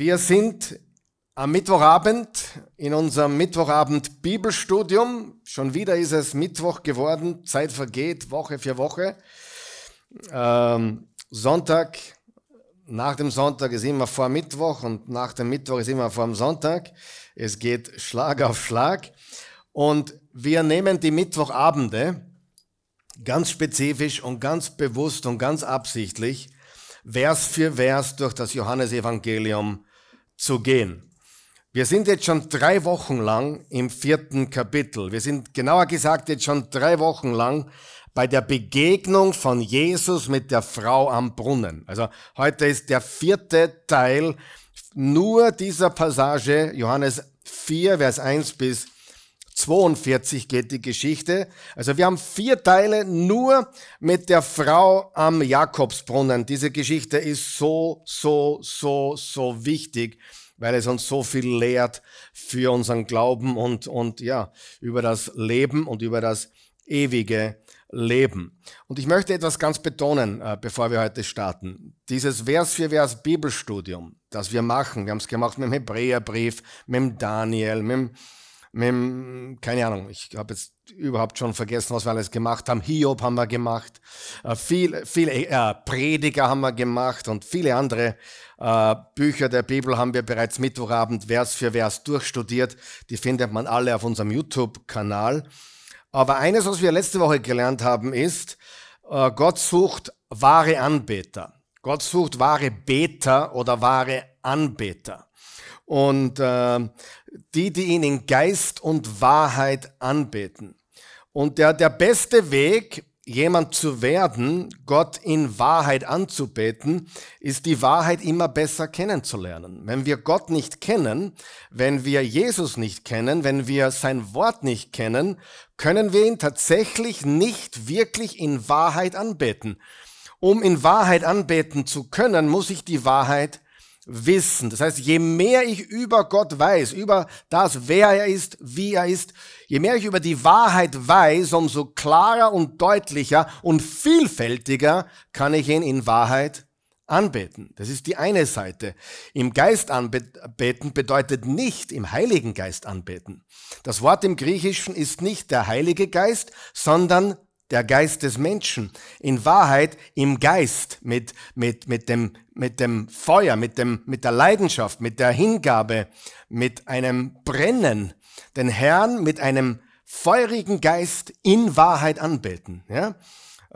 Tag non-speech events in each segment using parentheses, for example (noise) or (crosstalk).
Wir sind am Mittwochabend in unserem Mittwochabend Bibelstudium. Schon wieder ist es Mittwoch geworden. Zeit vergeht Woche für Woche. Ähm, Sonntag, nach dem Sonntag ist immer vor Mittwoch und nach dem Mittwoch ist immer vor dem Sonntag. Es geht Schlag auf Schlag. Und wir nehmen die Mittwochabende ganz spezifisch und ganz bewusst und ganz absichtlich Vers für Vers durch das Johannesevangelium zu gehen. Wir sind jetzt schon drei Wochen lang im vierten Kapitel. Wir sind genauer gesagt jetzt schon drei Wochen lang bei der Begegnung von Jesus mit der Frau am Brunnen. Also heute ist der vierte Teil nur dieser Passage, Johannes 4, Vers 1 bis 42 geht die Geschichte. Also wir haben vier Teile nur mit der Frau am Jakobsbrunnen. Diese Geschichte ist so, so, so, so wichtig, weil es uns so viel lehrt für unseren Glauben und, und ja, über das Leben und über das ewige Leben. Und ich möchte etwas ganz betonen, äh, bevor wir heute starten. Dieses Vers für Vers Bibelstudium, das wir machen, wir haben es gemacht mit dem Hebräerbrief, mit dem Daniel, mit dem mit, keine Ahnung, ich habe jetzt überhaupt schon vergessen, was wir alles gemacht haben. Hiob haben wir gemacht, äh, viel, viele äh, Prediger haben wir gemacht und viele andere äh, Bücher der Bibel haben wir bereits Mittwochabend Vers für Vers durchstudiert. Die findet man alle auf unserem YouTube-Kanal. Aber eines, was wir letzte Woche gelernt haben, ist, äh, Gott sucht wahre Anbeter. Gott sucht wahre Beter oder wahre Anbeter und äh, die, die ihn in Geist und Wahrheit anbeten. Und der, der beste Weg, jemand zu werden, Gott in Wahrheit anzubeten, ist die Wahrheit immer besser kennenzulernen. Wenn wir Gott nicht kennen, wenn wir Jesus nicht kennen, wenn wir sein Wort nicht kennen, können wir ihn tatsächlich nicht wirklich in Wahrheit anbeten. Um in Wahrheit anbeten zu können, muss ich die Wahrheit Wissen. Das heißt, je mehr ich über Gott weiß, über das, wer er ist, wie er ist, je mehr ich über die Wahrheit weiß, umso klarer und deutlicher und vielfältiger kann ich ihn in Wahrheit anbeten. Das ist die eine Seite. Im Geist anbeten bedeutet nicht im Heiligen Geist anbeten. Das Wort im Griechischen ist nicht der Heilige Geist, sondern der Geist des Menschen. In Wahrheit im Geist, mit, mit, mit, dem, mit dem Feuer, mit, dem, mit der Leidenschaft, mit der Hingabe, mit einem Brennen. Den Herrn mit einem feurigen Geist in Wahrheit anbeten. Ja?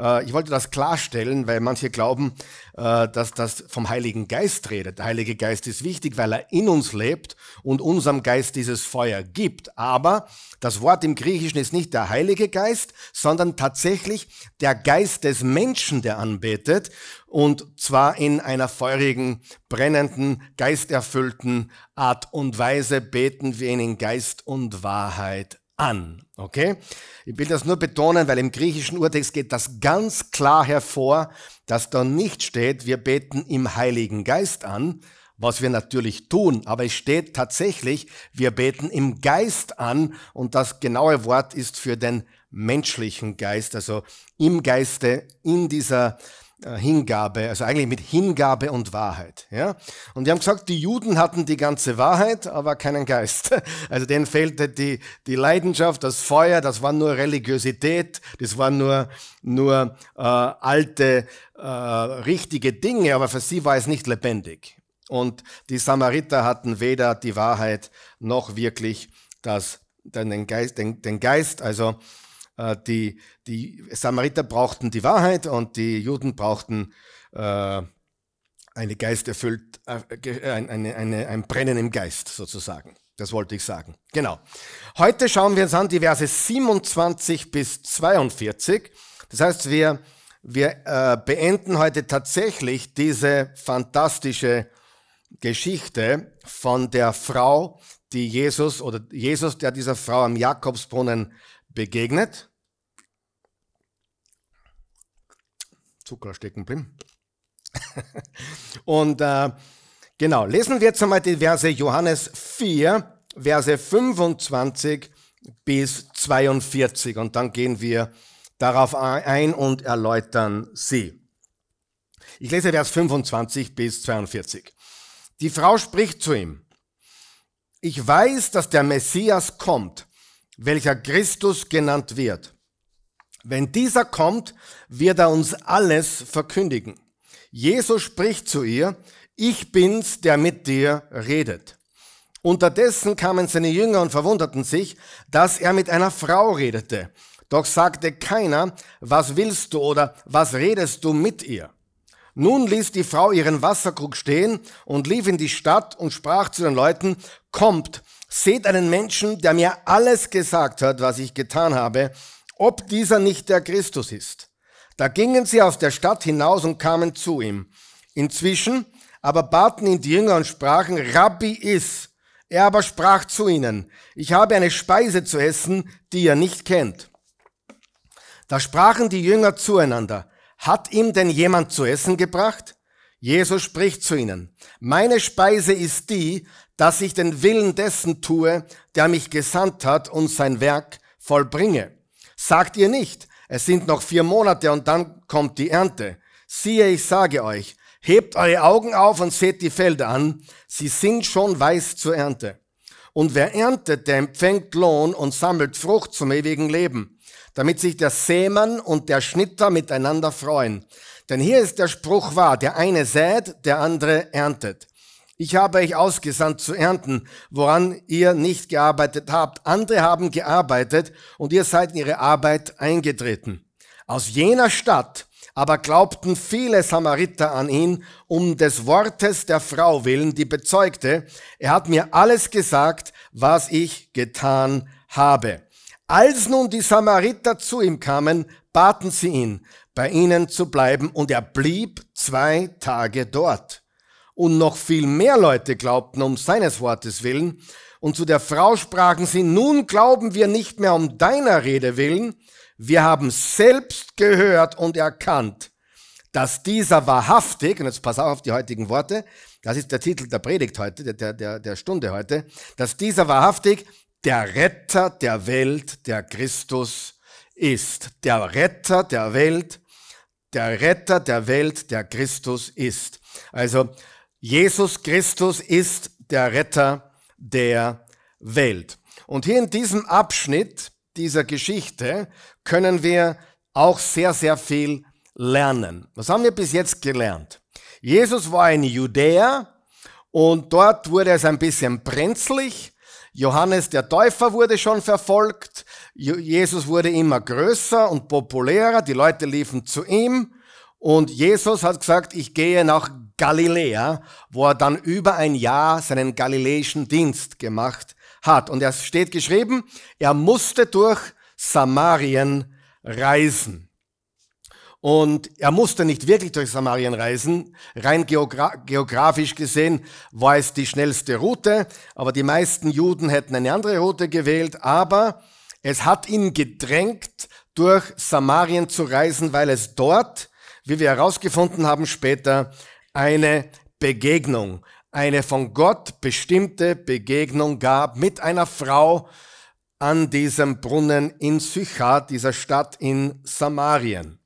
Äh, ich wollte das klarstellen, weil manche glauben, äh, dass das vom Heiligen Geist redet. Der Heilige Geist ist wichtig, weil er in uns lebt und unserem Geist dieses Feuer gibt. Aber das Wort im Griechischen ist nicht der Heilige Geist, sondern tatsächlich der Geist des Menschen, der anbetet. Und zwar in einer feurigen, brennenden, geisterfüllten Art und Weise beten wir ihn in Geist und Wahrheit an. Okay? Ich will das nur betonen, weil im griechischen Urtext geht das ganz klar hervor, dass da nicht steht, wir beten im Heiligen Geist an, was wir natürlich tun, aber es steht tatsächlich, wir beten im Geist an und das genaue Wort ist für den menschlichen Geist, also im Geiste, in dieser äh, Hingabe, also eigentlich mit Hingabe und Wahrheit. Ja? Und wir haben gesagt, die Juden hatten die ganze Wahrheit, aber keinen Geist. (laughs) Also denen fehlte die, die Leidenschaft, das Feuer, das war nur Religiosität, das waren nur, nur äh, alte, äh, richtige Dinge, aber für sie war es nicht lebendig. Und die Samariter hatten weder die Wahrheit noch wirklich das, den, Geist, den, den Geist, also äh, die, die Samariter brauchten die Wahrheit und die Juden brauchten äh, eine Geist erfüllt, äh, eine, eine, ein Brennen im Geist sozusagen. Das wollte ich sagen. Genau. Heute schauen wir uns an die Verse 27 bis 42. Das heißt, wir, wir äh, beenden heute tatsächlich diese fantastische Geschichte von der Frau, die Jesus oder Jesus, der dieser Frau am Jakobsbrunnen begegnet. Zucker stecken bleiben. (laughs) Und äh, genau, lesen wir jetzt einmal die Verse Johannes 4, Verse 25 bis 42 und dann gehen wir darauf ein und erläutern sie. Ich lese Vers 25 bis 42. Die Frau spricht zu ihm, ich weiß, dass der Messias kommt, welcher Christus genannt wird. Wenn dieser kommt, wird er uns alles verkündigen. Jesus spricht zu ihr, ich bin's, der mit dir redet. Unterdessen kamen seine Jünger und verwunderten sich, dass er mit einer Frau redete. Doch sagte keiner, was willst du oder was redest du mit ihr? Nun ließ die Frau ihren Wasserkrug stehen und lief in die Stadt und sprach zu den Leuten, kommt, seht einen Menschen, der mir alles gesagt hat, was ich getan habe, ob dieser nicht der Christus ist. Da gingen sie aus der Stadt hinaus und kamen zu ihm. Inzwischen aber baten ihn die Jünger und sprachen, Rabbi is. Er aber sprach zu ihnen, ich habe eine Speise zu essen, die ihr nicht kennt. Da sprachen die Jünger zueinander, hat ihm denn jemand zu essen gebracht? Jesus spricht zu ihnen, meine Speise ist die, dass ich den Willen dessen tue, der mich gesandt hat und sein Werk vollbringe. Sagt ihr nicht, es sind noch vier Monate und dann kommt die Ernte. Siehe, ich sage euch, hebt eure Augen auf und seht die Felder an, sie sind schon weiß zur Ernte. Und wer erntet, der empfängt Lohn und sammelt Frucht zum ewigen Leben, damit sich der Sämann und der Schnitter miteinander freuen. Denn hier ist der Spruch wahr, der eine sät, der andere erntet. Ich habe euch ausgesandt zu ernten, woran ihr nicht gearbeitet habt. Andere haben gearbeitet und ihr seid in ihre Arbeit eingetreten. Aus jener Stadt aber glaubten viele Samariter an ihn, um des Wortes der Frau willen, die bezeugte, er hat mir alles gesagt, was ich getan habe. Als nun die Samariter zu ihm kamen, baten sie ihn, bei ihnen zu bleiben, und er blieb zwei Tage dort und noch viel mehr Leute glaubten um seines Wortes willen, und zu der Frau sprachen sie, nun glauben wir nicht mehr um deiner Rede willen, wir haben selbst gehört und erkannt, dass dieser wahrhaftig, und jetzt pass auf die heutigen Worte, das ist der Titel der Predigt heute, der, der, der Stunde heute, dass dieser wahrhaftig der Retter der Welt, der Christus ist. Der Retter der Welt, der Retter der Welt, der Christus ist. Also Jesus Christus ist der Retter der Welt. Und hier in diesem Abschnitt dieser Geschichte können wir auch sehr, sehr viel lernen. Was haben wir bis jetzt gelernt? Jesus war in Judäa und dort wurde es ein bisschen brenzlig. Johannes der Täufer wurde schon verfolgt. Jesus wurde immer größer und populärer. Die Leute liefen zu ihm. Und Jesus hat gesagt, ich gehe nach Galiläa, wo er dann über ein Jahr seinen galiläischen Dienst gemacht hat. Und es steht geschrieben, er musste durch Samarien reisen. Und er musste nicht wirklich durch Samarien reisen. Rein geogra geografisch gesehen war es die schnellste Route, aber die meisten Juden hätten eine andere Route gewählt. Aber es hat ihn gedrängt, durch Samarien zu reisen, weil es dort, wie wir herausgefunden haben später, eine Begegnung, eine von Gott bestimmte Begegnung gab mit einer Frau an diesem Brunnen in Sychar, dieser Stadt in Samarien.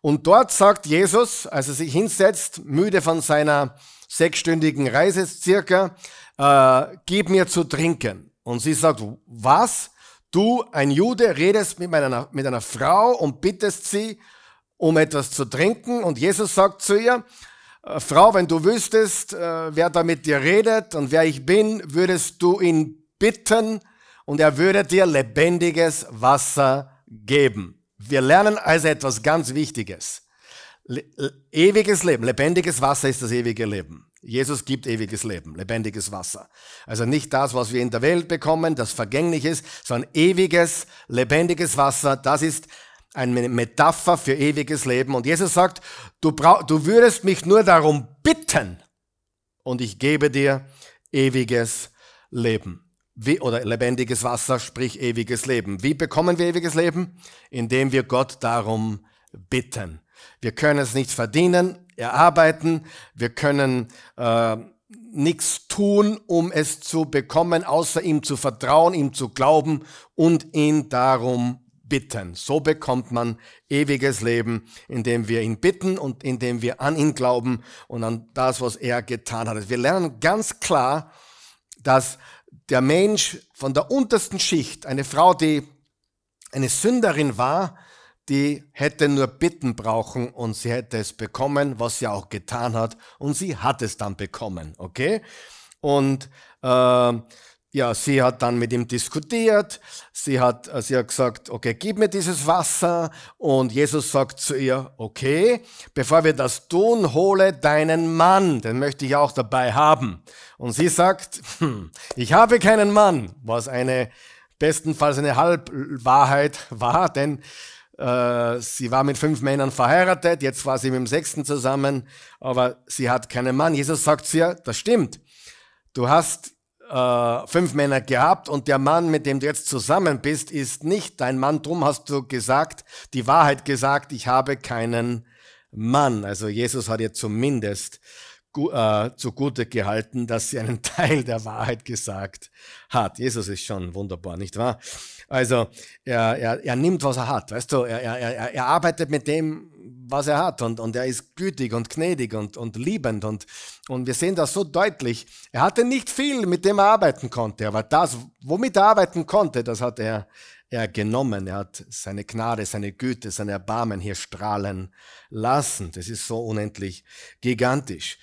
Und dort sagt Jesus, als er sich hinsetzt, müde von seiner sechsstündigen Reise circa, äh, gib mir zu trinken. Und sie sagt, was? Du, ein Jude, redest mit, meiner, mit einer Frau und bittest sie um etwas zu trinken. Und Jesus sagt zu ihr, äh, Frau, wenn du wüsstest, äh, wer da mit dir redet und wer ich bin, würdest du ihn bitten und er würde dir lebendiges Wasser geben. Wir lernen also etwas ganz Wichtiges. ewiges Leben, lebendiges Wasser ist das ewige Leben. Jesus gibt ewiges Leben, lebendiges Wasser. Also nicht das, was wir in der Welt bekommen, das vergänglich ist, sondern ewiges, lebendiges Wasser, das ist eine Metapher für ewiges Leben. Und Jesus sagt, du, brauch, du würdest mich nur darum bitten und ich gebe dir ewiges Leben. Wie, oder lebendiges Wasser, sprich ewiges Leben. Wie bekommen wir ewiges Leben? Indem wir Gott darum bitten. Wir können es nicht verdienen, erarbeiten, wir können äh, nichts tun, um es zu bekommen, außer ihm zu vertrauen, ihm zu glauben und ihn darum bitten. So bekommt man ewiges Leben, indem wir ihn bitten und indem wir an ihn glauben und an das, was er getan hat. Wir lernen ganz klar, dass der Mensch von der untersten Schicht, eine Frau, die eine Sünderin war, die hätte nur bitten brauchen und sie hätte es bekommen, was sie auch getan hat und sie hat es dann bekommen, okay? Und äh, ja, sie hat dann mit ihm diskutiert. Sie hat, äh, sie hat gesagt, okay, gib mir dieses Wasser. Und Jesus sagt zu ihr, okay, bevor wir das tun, hole deinen Mann. Den möchte ich auch dabei haben. Und sie sagt, hm, ich habe keinen Mann, was eine bestenfalls eine Halbwahrheit war, denn äh, sie war mit fünf Männern verheiratet, jetzt war sie mit dem sechsten zusammen, aber sie hat keinen Mann. Jesus sagt zu ihr, das stimmt. Du hast äh, fünf Männer gehabt und der Mann, mit dem du jetzt zusammen bist, ist nicht dein Mann. Drum hast du gesagt, die Wahrheit gesagt, ich habe keinen Mann. Also Jesus hat ihr zumindest gu äh, zugute gehalten, dass sie einen (laughs) Teil der Wahrheit gesagt hat. Jesus ist schon wunderbar, nicht wahr? Also er, er, er nimmt, was er hat, weißt du, er, er, er arbeitet mit dem, was er hat und, und er ist gütig und gnädig und, und liebend und, und wir sehen das so deutlich. Er hatte nicht viel, mit dem er arbeiten konnte, aber das, womit er arbeiten konnte, das hat er, er genommen. Er hat seine Gnade, seine Güte, sein Erbarmen hier strahlen lassen. Das ist so unendlich gigantisch.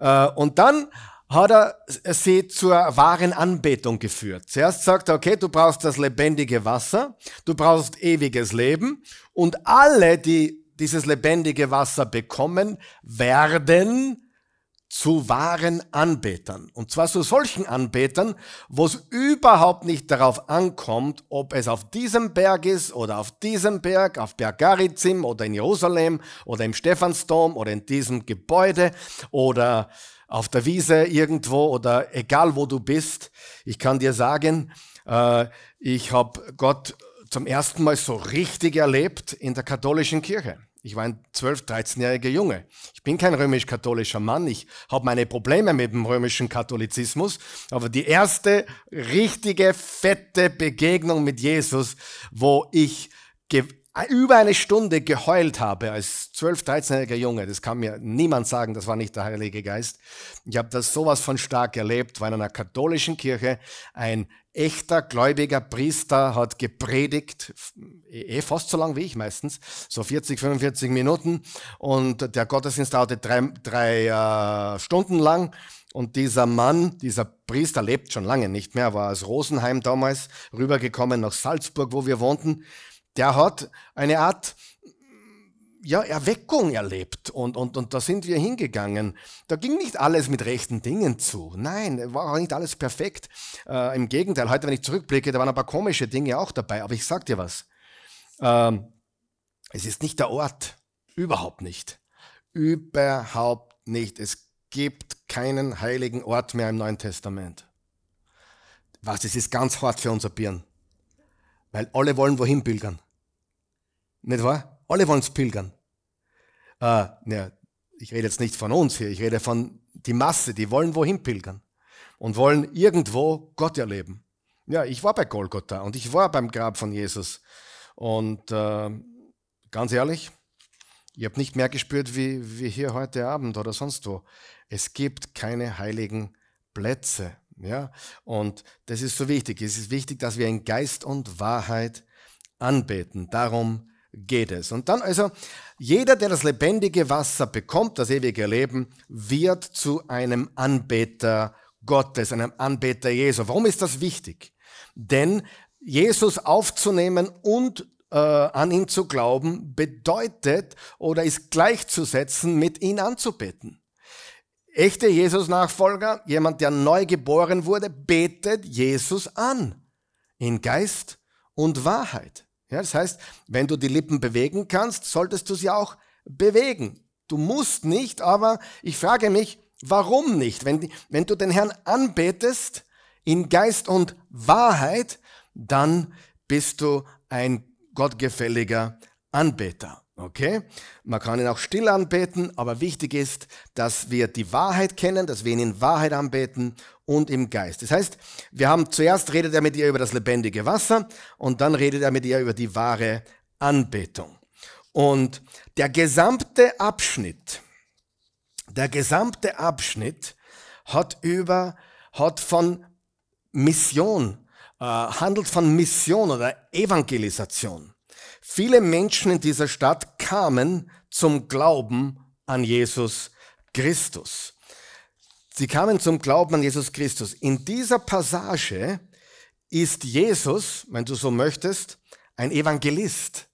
Äh, und dann hat er sie zur wahren Anbetung geführt. Zuerst sagt er, okay, du brauchst das lebendige Wasser, du brauchst ewiges Leben und alle, die dieses lebendige Wasser bekommen, werden zu wahren Anbetern. Und zwar zu solchen Anbetern, wo es überhaupt nicht darauf ankommt, ob es auf diesem Berg ist oder auf diesem Berg, auf Berg Garizim oder in Jerusalem oder im Stephansdom oder in diesem Gebäude oder auf der Wiese irgendwo oder egal wo du bist, ich kann dir sagen, äh, ich habe Gott zum ersten Mal so richtig erlebt in der katholischen Kirche. Ich war ein 12-, 13-jähriger Junge. Ich bin kein römisch-katholischer Mann. Ich habe meine Probleme mit dem römischen Katholizismus. Aber die erste richtige, fette Begegnung mit Jesus, wo ich über eine Stunde geheult habe als 12, 13-jähriger Junge. Das kann mir niemand sagen, das war nicht der Heilige Geist. Ich habe das sowas von stark erlebt, weil in einer katholischen Kirche ein echter gläubiger Priester hat gepredigt, eh, eh fast so lang wie ich meistens, so 40, 45 Minuten. Und der Gottesdienst dauerte drei, drei äh, Stunden lang. Und dieser Mann, dieser Priester lebt schon lange nicht mehr, war aus Rosenheim damals rübergekommen nach Salzburg, wo wir wohnten der hat eine Art ja, Erweckung erlebt und, und, und da sind wir hingegangen. Da ging nicht alles mit rechten Dingen zu. Nein, war auch nicht alles perfekt. Äh, Im Gegenteil, heute, wenn ich zurückblicke, da waren ein paar komische Dinge auch dabei, aber ich sag dir was. Ähm, es ist nicht der Ort. Überhaupt nicht. Überhaupt nicht. Es gibt keinen heiligen Ort mehr im Neuen Testament. Was, es ist ganz hart für unser Birn. Weil alle wollen wohin pilgern. Nicht wahr? Alle wollen es pilgern. Äh, ja, ich rede jetzt nicht von uns hier, ich rede von die Masse, die wollen wohin pilgern und wollen irgendwo Gott erleben. Ja, ich war bei Golgotha und ich war beim Grab von Jesus. Und äh, ganz ehrlich, ich habe nicht mehr gespürt wie, wie hier heute Abend oder sonst wo. Es gibt keine heiligen Plätze. Ja? Und das ist so wichtig. Es ist wichtig, dass wir in Geist und Wahrheit anbeten. Darum geht es. Und dann also, jeder, der das lebendige Wasser bekommt, das ewige Leben, wird zu einem Anbeter Gottes, einem Anbeter Jesu. Warum ist das wichtig? Denn Jesus aufzunehmen und äh, an ihn zu glauben, bedeutet oder ist gleichzusetzen, mit ihn anzubeten. Echte Jesus-Nachfolger, jemand, der neu geboren wurde, betet Jesus an. In Geist und Wahrheit. Ja, das heißt, wenn du die Lippen bewegen kannst, solltest du sie auch bewegen. Du musst nicht, aber ich frage mich, warum nicht? Wenn, wenn du den Herrn anbetest in Geist und Wahrheit, dann bist du ein gottgefälliger Anbeter. Okay? Man kann ihn auch still anbeten, aber wichtig ist, dass wir die Wahrheit kennen, dass wir ihn in Wahrheit anbeten und im Geist. Das heißt, wir haben zuerst redet er mit ihr über das lebendige Wasser und dann redet er mit ihr über die wahre Anbetung. Und der gesamte Abschnitt, der gesamte Abschnitt hat über, hat von Mission, äh, handelt von Mission oder Evangelisation. Viele Menschen in dieser Stadt kamen zum Glauben an Jesus Christus. Sie kamen zum Glauben an Jesus Christus. In dieser Passage ist Jesus, wenn du so möchtest, ein Evangelist.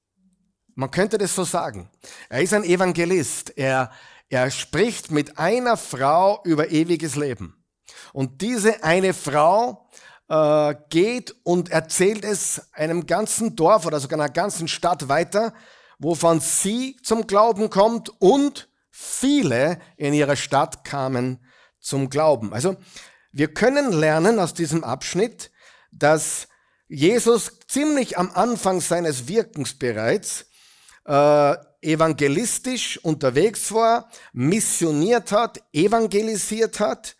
Man könnte das so sagen. Er ist ein Evangelist. Er, er spricht mit einer Frau über ewiges Leben. Und diese eine Frau äh, geht und erzählt es einem ganzen Dorf oder sogar einer ganzen Stadt weiter, wovon sie zum Glauben kommt und viele in ihrer Stadt kamen zum Glauben. Also wir können lernen aus diesem Abschnitt, dass Jesus ziemlich am Anfang seines Wirkens bereits äh, evangelistisch unterwegs war, missioniert hat, evangelisiert hat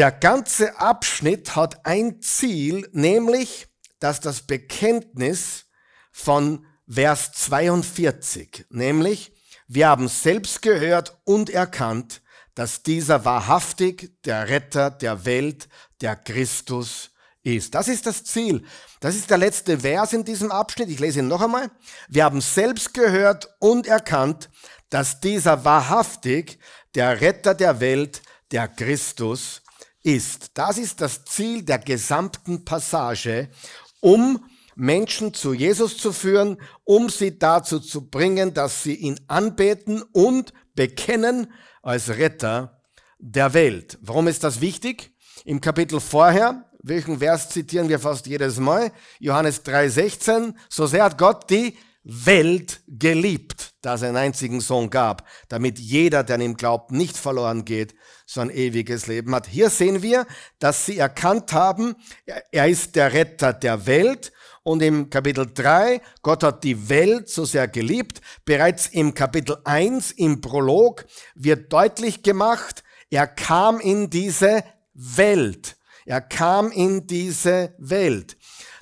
der ganze Abschnitt hat ein Ziel, nämlich, dass das Bekenntnis von Vers 42, nämlich, wir haben selbst gehört und erkannt, dass dieser wahrhaftig der Retter der Welt, der Christus ist. Das ist das Ziel. Das ist der letzte Vers in diesem Abschnitt. Ich lese ihn noch einmal. Wir haben selbst gehört und erkannt, dass dieser wahrhaftig der Retter der Welt, der Christus ist ist. Das ist das Ziel der gesamten Passage, um Menschen zu Jesus zu führen, um sie dazu zu bringen, dass sie ihn anbeten und bekennen als Retter der Welt. Warum ist das wichtig? Im Kapitel vorher, welchen Vers zitieren wir fast jedes Mal? Johannes 3:16, so sehr hat Gott die Welt geliebt, dass er einen einzigen Sohn gab, damit jeder, der an ihm glaubt, nicht verloren geht, sondern ewiges Leben hat. Hier sehen wir, dass sie erkannt haben, er ist der Retter der Welt und im Kapitel 3, Gott hat die Welt so sehr geliebt. Bereits im Kapitel 1, im Prolog, wird deutlich gemacht, er kam in diese Welt. Er kam in diese Welt.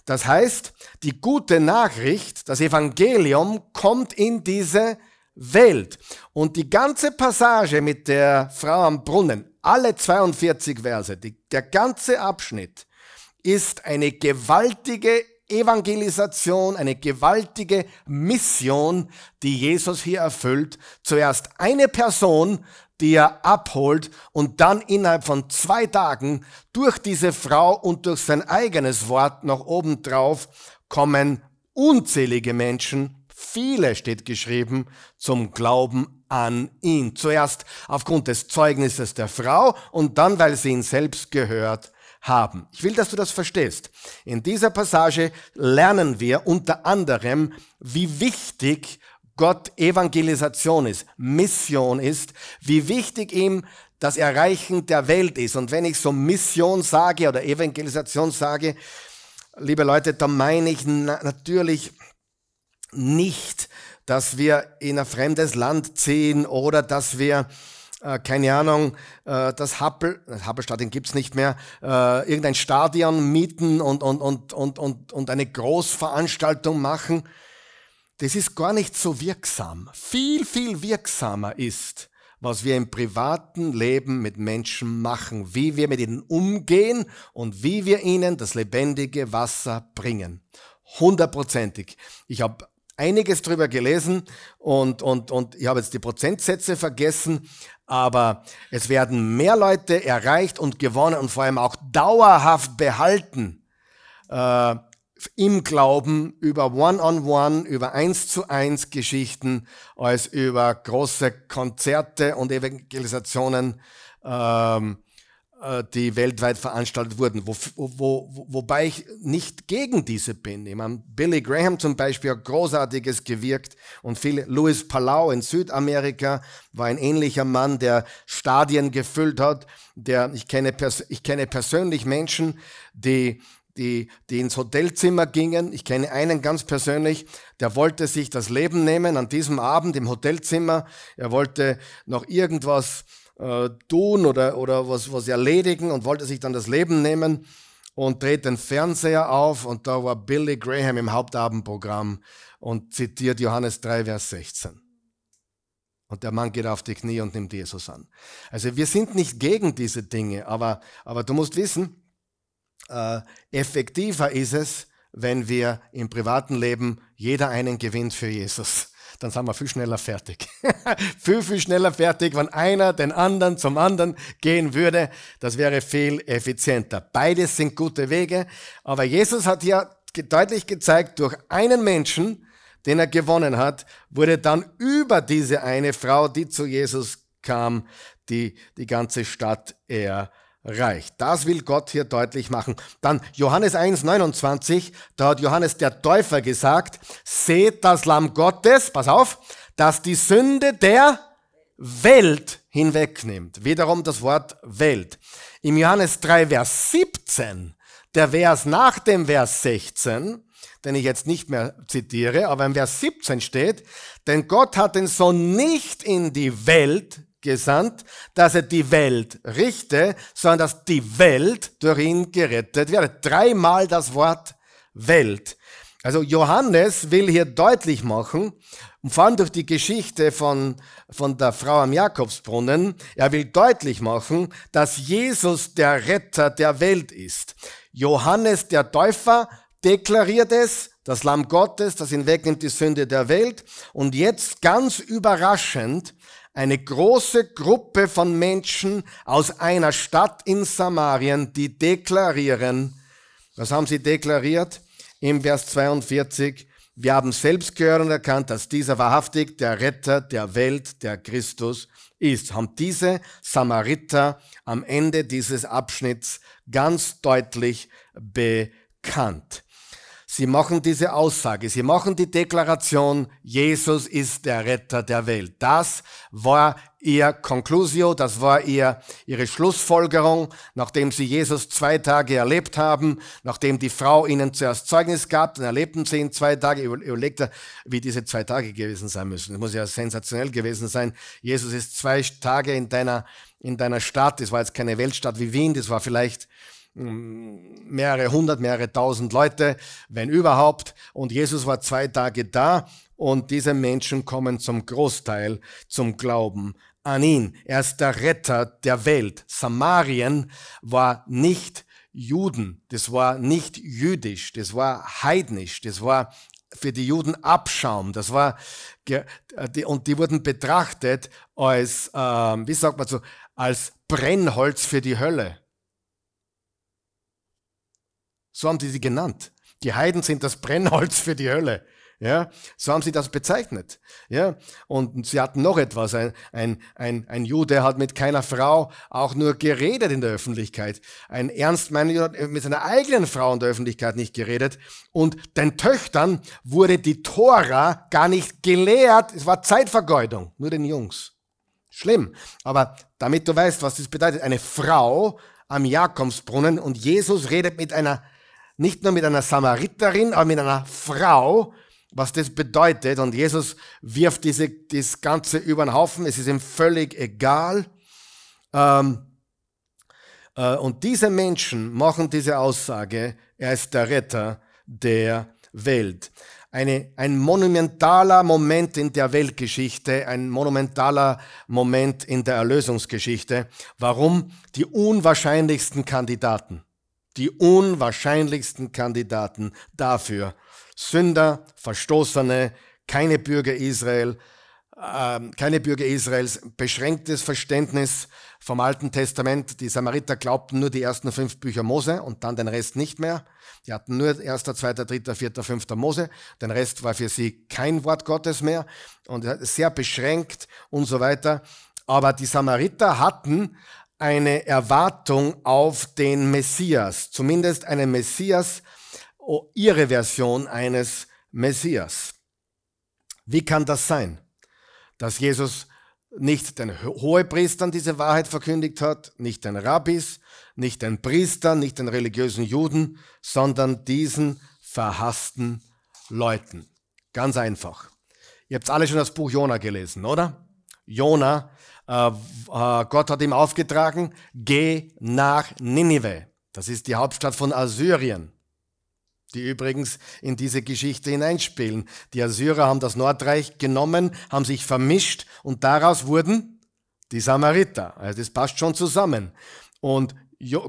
Das heißt, die gute Nachricht, das Evangelium kommt in diese Welt. Und die ganze Passage mit der Frau am Brunnen, alle 42 Verse, die, der ganze Abschnitt ist eine gewaltige Evangelisation, eine gewaltige Mission, die Jesus hier erfüllt. Zuerst eine Person, die er abholt und dann innerhalb von zwei Tagen durch diese Frau und durch sein eigenes Wort noch drauf kommen unzählige Menschen, viele steht geschrieben, zum Glauben an ihn. Zuerst aufgrund des Zeugnisses der Frau und dann, weil sie ihn selbst gehört haben. Ich will, dass du das verstehst. In dieser Passage lernen wir unter anderem, wie wichtig Gott Evangelisation ist, Mission ist, wie wichtig ihm das Erreichen der Welt ist. Und wenn ich so Mission sage oder Evangelisation sage, liebe Leute, dann meine ich na natürlich nicht, dass wir in ein fremdes Land ziehen oder dass wir äh, keine Ahnung, äh, das Happel, das Happelstadion gibt's nicht mehr, äh, irgendein Stadion mieten und, und, und, und, und, und eine Großveranstaltung machen das ist gar nicht so wirksam. Viel, viel wirksamer ist, was wir im privaten Leben mit Menschen machen, wie wir mit ihnen umgehen und wie wir ihnen das lebendige Wasser bringen. Hundertprozentig. Ich habe einiges drüber gelesen und, und, und ich habe jetzt die Prozentsätze vergessen, aber es werden mehr Leute erreicht und gewonnen und vor allem auch dauerhaft behalten. Äh, im Glauben über One-on-One, -on -One, über eins zu eins Geschichten als über große Konzerte und Evangelisationen, ähm, äh, die weltweit veranstaltet wurden, wo, wo, wo, wobei ich nicht gegen diese bin. Ich meine, Billy Graham zum Beispiel hat Großartiges gewirkt und viele, Louis Palau in Südamerika war ein ähnlicher Mann, der Stadien gefüllt hat, der, ich kenne, ich kenne persönlich Menschen, die die, die ins Hotelzimmer gingen. Ich kenne einen ganz persönlich, der wollte sich das Leben nehmen an diesem Abend im Hotelzimmer. Er wollte noch irgendwas äh, tun oder, oder was, was erledigen und wollte sich dann das Leben nehmen und dreht den Fernseher auf und da war Billy Graham im Hauptabendprogramm und zitiert Johannes 3, Vers 16. Und der Mann geht auf die Knie und nimmt Jesus an. Also wir sind nicht gegen diese Dinge, aber, aber du musst wissen, äh, effektiver ist es, wenn wir im privaten Leben jeder einen gewinnt für Jesus. Dann sind wir viel schneller fertig. (laughs) viel, viel schneller fertig, wenn einer den anderen zum anderen gehen würde. Das wäre viel effizienter. Beides sind gute Wege. Aber Jesus hat ja deutlich gezeigt, durch einen Menschen, den er gewonnen hat, wurde dann über diese eine Frau, die zu Jesus kam, die, die ganze Stadt er reicht. Das will Gott hier deutlich machen. Dann Johannes 1, 29, da hat Johannes der Täufer gesagt, seht das Lamm Gottes, pass auf, dass die Sünde der Welt hinwegnimmt. Wiederum das Wort Welt. Im Johannes 3, Vers 17, der Vers nach dem Vers 16, den ich jetzt nicht mehr zitiere, aber im Vers 17 steht, denn Gott hat den Sohn nicht in die Welt gesandt, dass er die Welt richte, sondern dass die Welt durch ihn gerettet werde. Dreimal das Wort Welt. Also Johannes will hier deutlich machen, und vor allem durch die Geschichte von, von der Frau am Jakobsbrunnen, er will deutlich machen, dass Jesus der Retter der Welt ist. Johannes der Täufer deklariert es, das Lamm Gottes, das hinwegnimmt die Sünde der Welt. Und jetzt ganz überraschend eine große Gruppe von Menschen aus einer Stadt in Samarien, die deklarieren, was haben sie deklariert? Im Vers 42, wir haben selbst gehört und erkannt, dass dieser wahrhaftig der Retter der Welt, der Christus ist. Haben diese Samariter am Ende dieses Abschnitts ganz deutlich bekannt. Sie machen diese Aussage, sie machen die Deklaration, Jesus ist der Retter der Welt. Das war ihr Conclusio, das war ihr, ihre Schlussfolgerung, nachdem sie Jesus zwei Tage erlebt haben, nachdem die Frau ihnen zuerst Zeugnis gab, dann erlebten sie ihn zwei Tage, überlegte, wie diese zwei Tage gewesen sein müssen. Das muss ja sensationell gewesen sein. Jesus ist zwei Tage in deiner, in deiner Stadt, das war jetzt keine Weltstadt wie Wien, das war vielleicht mehrere hundert, mehrere tausend Leute, wenn überhaupt. Und Jesus war zwei Tage da und diese Menschen kommen zum Großteil zum Glauben an ihn. Er ist der Retter der Welt. Samarien war nicht Juden, das war nicht jüdisch, das war heidnisch, das war für die Juden Abschaum. Das war und die wurden betrachtet als, ähm, wie sagt man so, als Brennholz für die Hölle. So haben sie sie genannt. Die Heiden sind das Brennholz für die Hölle. Ja, so haben sie das bezeichnet. Ja, und sie hatten noch etwas. Ein, ein, ein, ein Jude hat mit keiner Frau auch nur geredet in der Öffentlichkeit. Ein Ernst Jude hat mit seiner eigenen Frau in der Öffentlichkeit nicht geredet. Und den Töchtern wurde die Tora gar nicht gelehrt. Es war Zeitvergeudung. Nur den Jungs. Schlimm. Aber damit du weißt, was das bedeutet. Eine Frau am Jakobsbrunnen und Jesus redet mit einer nicht nur mit einer Samariterin, aber mit einer Frau, was das bedeutet. Und Jesus wirft diese, das Ganze über den Haufen, es ist ihm völlig egal. Ähm, äh, und diese Menschen machen diese Aussage, er ist der Retter der Welt. Eine, ein monumentaler Moment in der Weltgeschichte, ein monumentaler Moment in der Erlösungsgeschichte. Warum? Die unwahrscheinlichsten Kandidaten die unwahrscheinlichsten Kandidaten dafür. Sünder, Verstoßene, keine Bürger Israel, äh, keine Bürger Israels, beschränktes Verständnis vom Alten Testament. Die Samariter glaubten nur die ersten fünf Bücher Mose und dann den Rest nicht mehr. Die hatten nur erster, zweiter, dritter, vierter, fünfter Mose. Den Rest war für sie kein Wort Gottes mehr und sehr beschränkt und so weiter. Aber die Samariter hatten eine Erwartung auf den Messias, zumindest einen Messias, oh, ihre Version eines Messias. Wie kann das sein, dass Jesus nicht den Hohepriestern diese Wahrheit verkündigt hat, nicht den Rabbis, nicht den Priestern, nicht den religiösen Juden, sondern diesen verhassten Leuten. Ganz einfach. Ihr habt alle schon das Buch Jona gelesen, oder? Jona äh, äh, Gott hat ihm aufgetragen, geh nach Ninive. Das ist die Hauptstadt von Assyrien, die übrigens in diese Geschichte hineinspielen. Die Assyrer haben das Nordreich genommen, haben sich vermischt und daraus wurden die Samariter. Also das passt schon zusammen. Und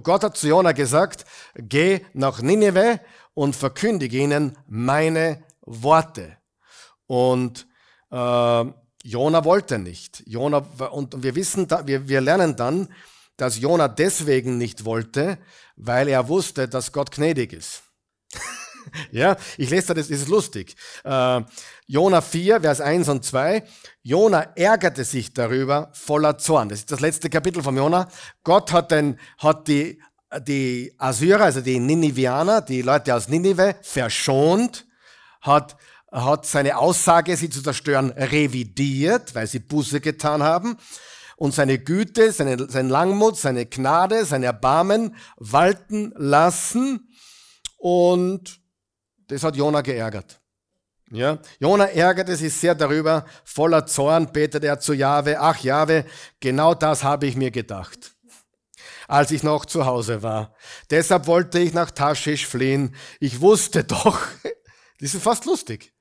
Gott hat zu Jona gesagt, geh nach Ninive und verkündige ihnen meine Worte. Und äh, Jona wollte nicht. Jona, und wir, wissen, wir, wir lernen dann, dass Jona deswegen nicht wollte, weil er wusste, dass Gott gnädig ist. (laughs) ja, ich lese das, es ist lustig. Äh, Jona 4, Vers 1 und 2. Jona ärgerte sich darüber voller Zorn. Das ist das letzte Kapitel von Jona. Gott hat, den, hat die, die Assyrer, also die Ninivianer, die Leute aus Ninive, verschont, hat hat seine Aussage, sie zu zerstören, revidiert, weil sie Buße getan haben. Und seine Güte, seine, sein Langmut, seine Gnade, sein Erbarmen walten lassen. Und das hat Jona geärgert. Ja, Jona ärgerte sich sehr darüber, voller Zorn betete er zu Jahwe, ach Jahwe, genau das habe ich mir gedacht, als ich noch zu Hause war. Deshalb wollte ich nach Taschisch fliehen. Ich wusste doch, (laughs) das ist fast lustig.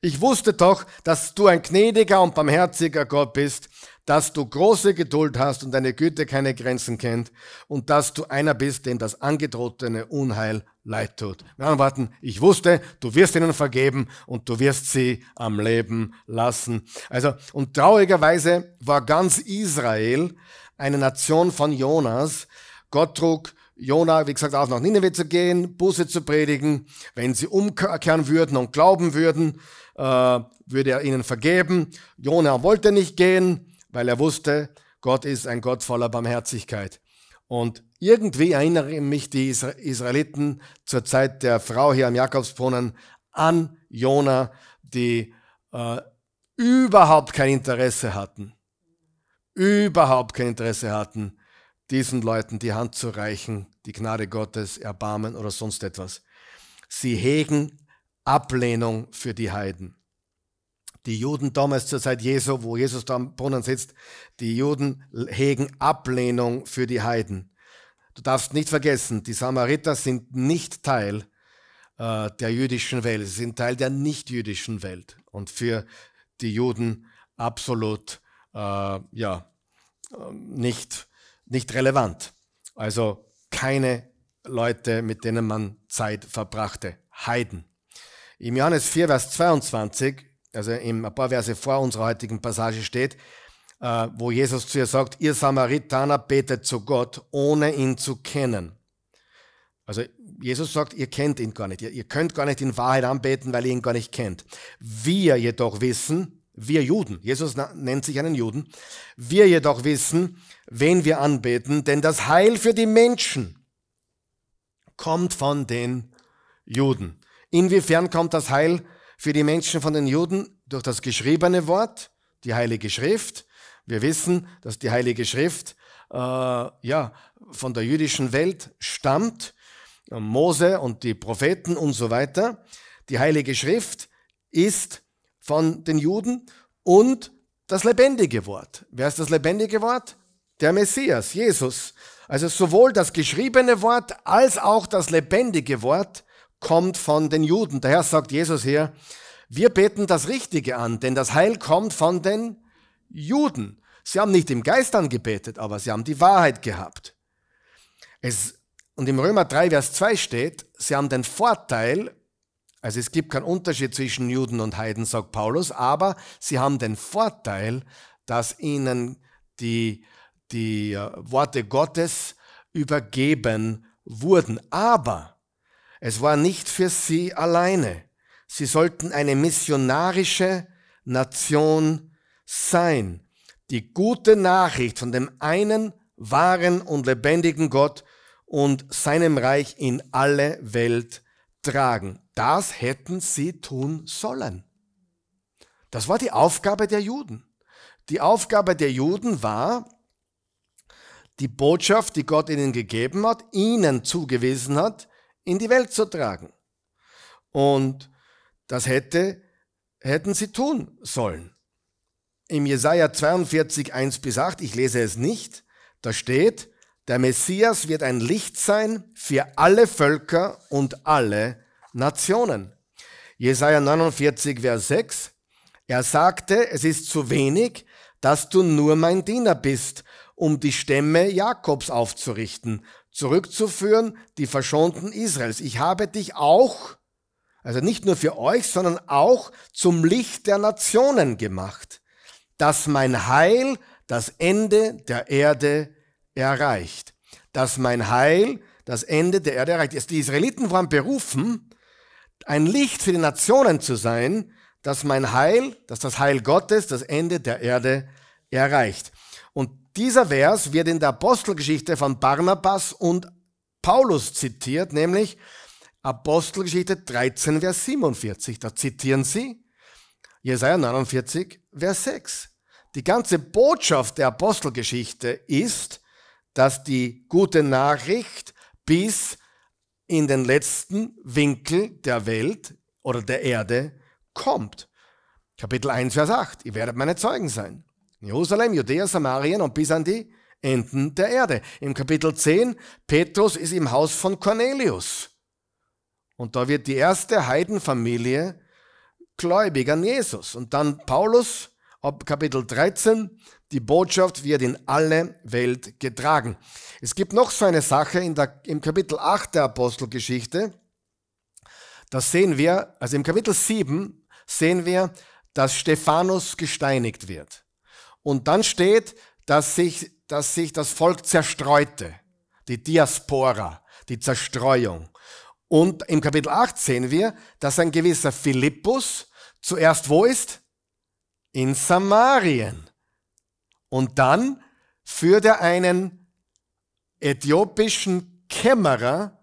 Ich wusste doch, dass du ein gnädiger und barmherziger Gott bist, dass du große Geduld hast und deine Güte keine Grenzen kennt und dass du einer bist, dem das angedrohtene Unheil leid tut. Wir warten, ich wusste, du wirst ihnen vergeben und du wirst sie am Leben lassen. Also, und traurigerweise war ganz Israel eine Nation von Jonas. Gott trug Jona, wie gesagt, auf nach Nineveh zu gehen, Buße zu predigen. Wenn sie umkehren würden und glauben würden, äh, würde er ihnen vergeben. Jona wollte nicht gehen, weil er wusste, Gott ist ein Gott voller Barmherzigkeit. Und irgendwie erinnere mich die Israeliten zur Zeit der Frau hier am Jakobsbrunnen an Jona, die äh, überhaupt kein Interesse hatten, überhaupt kein Interesse hatten, diesen Leuten die Hand zu reichen, die Gnade Gottes, Erbarmen oder sonst etwas. Sie hegen Ablehnung für die Heiden. Die Juden damals zur Zeit Jesu, wo Jesus da am Brunnen sitzt, die Juden hegen Ablehnung für die Heiden. Du darfst nicht vergessen, die Samariter sind nicht Teil äh, der jüdischen Welt, sie sind Teil der nichtjüdischen Welt und für die Juden absolut äh, ja, äh, nicht, nicht relevant. Also keine Leute, mit denen man Zeit verbrachte, Heiden. Im Johannes 4, Vers 22, also in ein paar Verse vor unserer heutigen Passage steht, äh, wo Jesus zu ihr sagt, ihr Samaritaner betet zu Gott, ohne ihn zu kennen. Also Jesus sagt, ihr kennt ihn gar nicht, ihr, ihr könnt gar nicht in Wahrheit anbeten, weil ihr ihn gar nicht kennt. Wir jedoch wissen, wir Juden, Jesus nennt sich einen Juden, wir jedoch wissen, wen wir anbeten, denn das Heil für die Menschen kommt von den Juden. Inwiefern kommt das Heil für die Menschen von den Juden durch das geschriebene Wort, die Heilige Schrift? Wir wissen, dass die Heilige Schrift äh, ja, von der jüdischen Welt stammt, Mose und die Propheten und so weiter. Die Heilige Schrift ist von den Juden und das lebendige Wort. Wer ist das lebendige Wort? Der Messias, Jesus. Also sowohl das geschriebene Wort als auch das lebendige Wort kommt von den Juden. Daher sagt Jesus hier, wir beten das Richtige an, denn das Heil kommt von den Juden. Sie haben nicht im Geist angebetet, aber sie haben die Wahrheit gehabt. Es, und im Römer 3, Vers 2 steht, sie haben den Vorteil, also es gibt keinen Unterschied zwischen Juden und Heiden, sagt Paulus, aber sie haben den Vorteil, dass ihnen die, die äh, Worte Gottes übergeben wurden. Aber es war nicht für sie alleine. Sie sollten eine missionarische Nation sein, die gute Nachricht von dem einen wahren und lebendigen Gott und seinem Reich in alle Welt tragen. Das hätten sie tun sollen. Das war die Aufgabe der Juden. Die Aufgabe der Juden war, die Botschaft, die Gott ihnen gegeben hat, ihnen zugewiesen hat, in die Welt zu tragen. Und das hätte, hätten sie tun sollen. Im Jesaja 42, 1 bis 8, ich lese es nicht, da steht, der Messias wird ein Licht sein für alle Völker und alle Nationen. Jesaja 49, Vers 6, er sagte, es ist zu wenig, dass du nur mein Diener bist, um die Stämme Jakobs aufzurichten zurückzuführen, die Verschonten Israels. Ich habe dich auch, also nicht nur für euch, sondern auch zum Licht der Nationen gemacht, dass mein Heil das Ende der Erde erreicht. Dass mein Heil das Ende der Erde erreicht. Die Israeliten waren berufen, ein Licht für die Nationen zu sein, dass mein Heil, dass das Heil Gottes das Ende der Erde erreicht. Und dieser Vers wird in der Apostelgeschichte von Barnabas und Paulus zitiert, nämlich Apostelgeschichte 13, Vers 47. Da zitieren sie Jesaja 49, Vers 6. Die ganze Botschaft der Apostelgeschichte ist, dass die gute Nachricht bis in den letzten Winkel der Welt oder der Erde kommt. Kapitel 1, Vers 8. Ihr werdet meine Zeugen sein. Jerusalem, Judäa, Samarien und bis an die Enden der Erde. Im Kapitel 10, Petrus ist im Haus von Cornelius. Und da wird die erste Heidenfamilie gläubig an Jesus. Und dann Paulus, ab Kapitel 13, die Botschaft wird in alle Welt getragen. Es gibt noch so eine Sache in der, im Kapitel 8 der Apostelgeschichte. Da sehen wir, also im Kapitel 7 sehen wir, dass Stephanus gesteinigt wird. Und dann steht, dass sich, dass sich das Volk zerstreute. Die Diaspora, die Zerstreuung. Und im Kapitel 8 sehen wir, dass ein gewisser Philippus zuerst wo ist? In Samarien. Und dann führt er einen äthiopischen Kämmerer,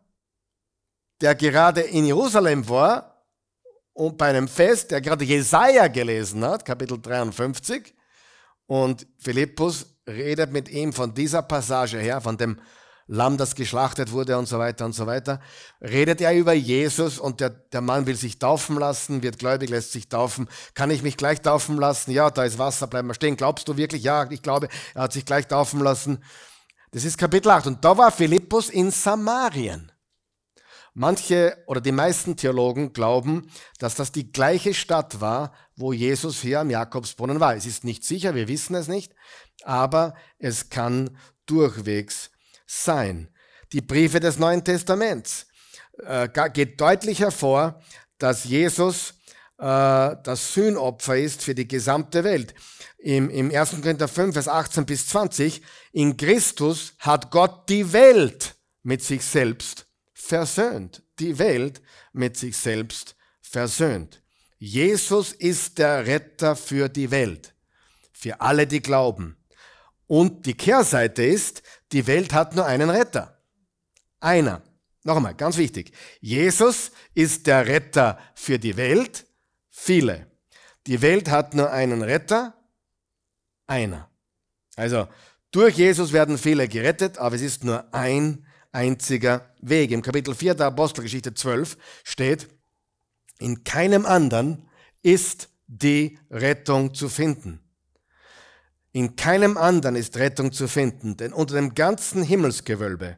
der gerade in Jerusalem war und bei einem Fest, der gerade Jesaja gelesen hat, Kapitel 53, und Philippus redet mit ihm von dieser Passage her, von dem Lamm, das geschlachtet wurde und so weiter und so weiter, redet er über Jesus und der, der Mann will sich taufen lassen, wird gläubig, lässt sich taufen. Kann ich mich gleich taufen lassen? Ja, da ist Wasser, bleib mal stehen. Glaubst du wirklich? Ja, ich glaube, er hat sich gleich taufen lassen. Das ist Kapitel 8. Und da war Philippus in Samarien. Manche oder die meisten Theologen glauben, dass das die gleiche Stadt war, wo Jesus hier am Jakobsbrunnen war. Es ist nicht sicher, wir wissen es nicht, aber es kann durchwegs sein. Die Briefe des Neuen Testaments äh, geht deutlich hervor, dass Jesus äh, das Sühnopfer ist für die gesamte Welt. Im, Im 1. Korinther 5, Vers 18 bis 20, in Christus hat Gott die Welt mit sich selbst versöhnt, die Welt mit sich selbst versöhnt. Jesus ist der Retter für die Welt, für alle, die glauben. Und die Kehrseite ist, die Welt hat nur einen Retter. Einer. Nochmal, ganz wichtig. Jesus ist der Retter für die Welt, viele. Die Welt hat nur einen Retter, einer. Also durch Jesus werden viele gerettet, aber es ist nur ein Retter einziger Weg. Im Kapitel 4 der Apostelgeschichte 12 steht, in keinem anderen ist die Rettung zu finden. In keinem anderen ist Rettung zu finden, denn unter dem ganzen Himmelsgewölbe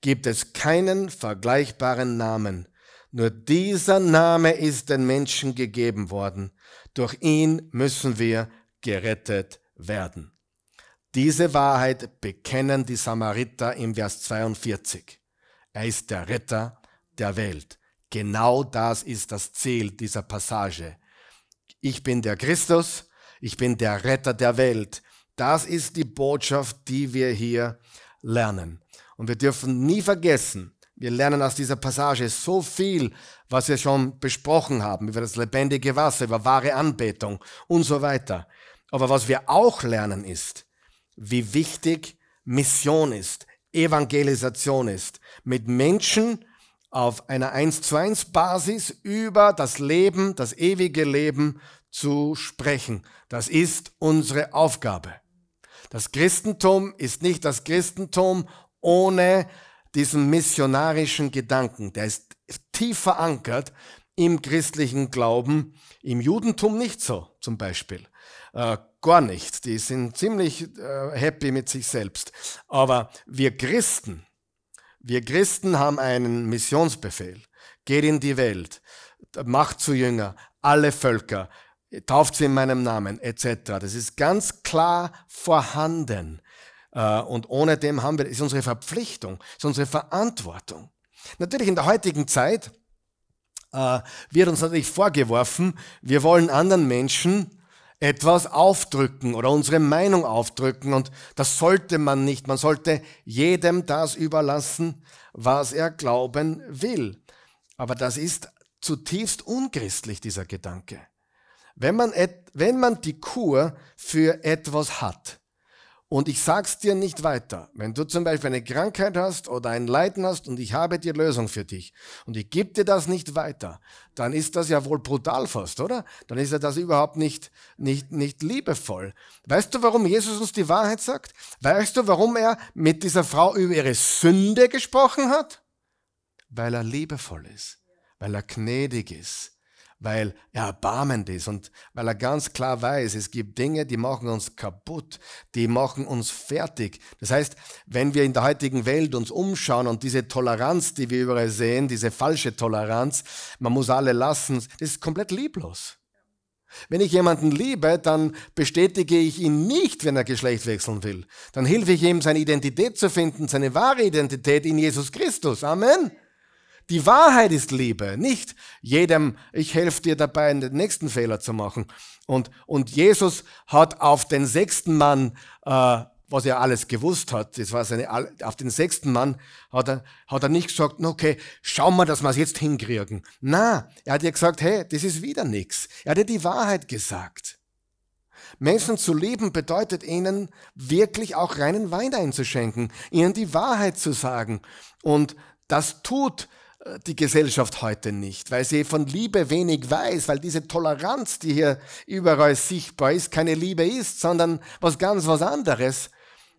gibt es keinen vergleichbaren Namen. Nur dieser Name ist den Menschen gegeben worden. Durch ihn müssen wir gerettet werden. Diese Wahrheit bekennen die Samariter im Vers 42. Er ist der Retter der Welt. Genau das ist das Ziel dieser Passage. Ich bin der Christus, ich bin der Retter der Welt. Das ist die Botschaft, die wir hier lernen. Und wir dürfen nie vergessen, wir lernen aus dieser Passage so viel, was wir schon besprochen haben, über das lebendige Wasser, über wahre Anbetung und so weiter. Aber was wir auch lernen ist, wie wichtig Mission ist, Evangelisation ist. Mit Menschen auf einer 1 zu 1 Basis über das Leben, das ewige Leben zu sprechen. Das ist unsere Aufgabe. Das Christentum ist nicht das Christentum ohne diesen missionarischen Gedanken. Der ist tief verankert im christlichen Glauben, im Judentum nicht so zum Beispiel äh, gar nicht. Die sind ziemlich äh, happy mit sich selbst. Aber wir Christen, wir Christen haben einen Missionsbefehl. Geht in die Welt, macht zu Jünger, alle Völker, tauft sie in meinem Namen, etc. Das ist ganz klar vorhanden. Äh, und ohne dem haben wir, ist unsere Verpflichtung, ist unsere Verantwortung. Natürlich in der heutigen Zeit äh, wird uns natürlich vorgeworfen, wir wollen anderen Menschen etwas aufdrücken oder unsere Meinung aufdrücken. Und das sollte man nicht. Man sollte jedem das überlassen, was er glauben will. Aber das ist zutiefst unchristlich, dieser Gedanke. Wenn man, wenn man die Kur für etwas hat, und ich sag's dir nicht weiter. Wenn du zum Beispiel eine Krankheit hast oder ein Leiden hast und ich habe die Lösung für dich und ich gebe dir das nicht weiter, dann ist das ja wohl brutal fast, oder? Dann ist ja das überhaupt nicht, nicht, nicht liebevoll. Weißt du, warum Jesus uns die Wahrheit sagt? Weißt du, warum er mit dieser Frau über ihre Sünde gesprochen hat? Weil er liebevoll ist, weil er gnädig ist, weil er erbarmend ist und weil er ganz klar weiß, es gibt Dinge, die machen uns kaputt, die machen uns fertig. Das heißt, wenn wir in der heutigen Welt uns umschauen und diese Toleranz, die wir überall sehen, diese falsche Toleranz, man muss alle lassen, das ist komplett lieblos. Wenn ich jemanden liebe, dann bestätige ich ihn nicht, wenn er Geschlecht wechseln will. Dann hilfe ich ihm, seine Identität zu finden, seine wahre Identität in Jesus Christus. Amen. Die Wahrheit ist Liebe, nicht jedem, ich helfe dir dabei, den nächsten Fehler zu machen. Und, und Jesus hat auf den sechsten Mann, äh, was er alles gewusst hat, das war seine, auf den sechsten Mann hat er, hat er nicht gesagt, okay, schauen wir, dass wir es jetzt hinkriegen. Na, er hat ja gesagt, hey, das ist wieder nichts. Er hat ja die Wahrheit gesagt. Menschen zu lieben bedeutet ihnen wirklich auch reinen Wein einzuschenken, ihnen die Wahrheit zu sagen. Und das tut die Gesellschaft heute nicht, weil sie von Liebe wenig weiß, weil diese Toleranz, die hier überall sichtbar ist, keine Liebe ist, sondern was ganz was anderes.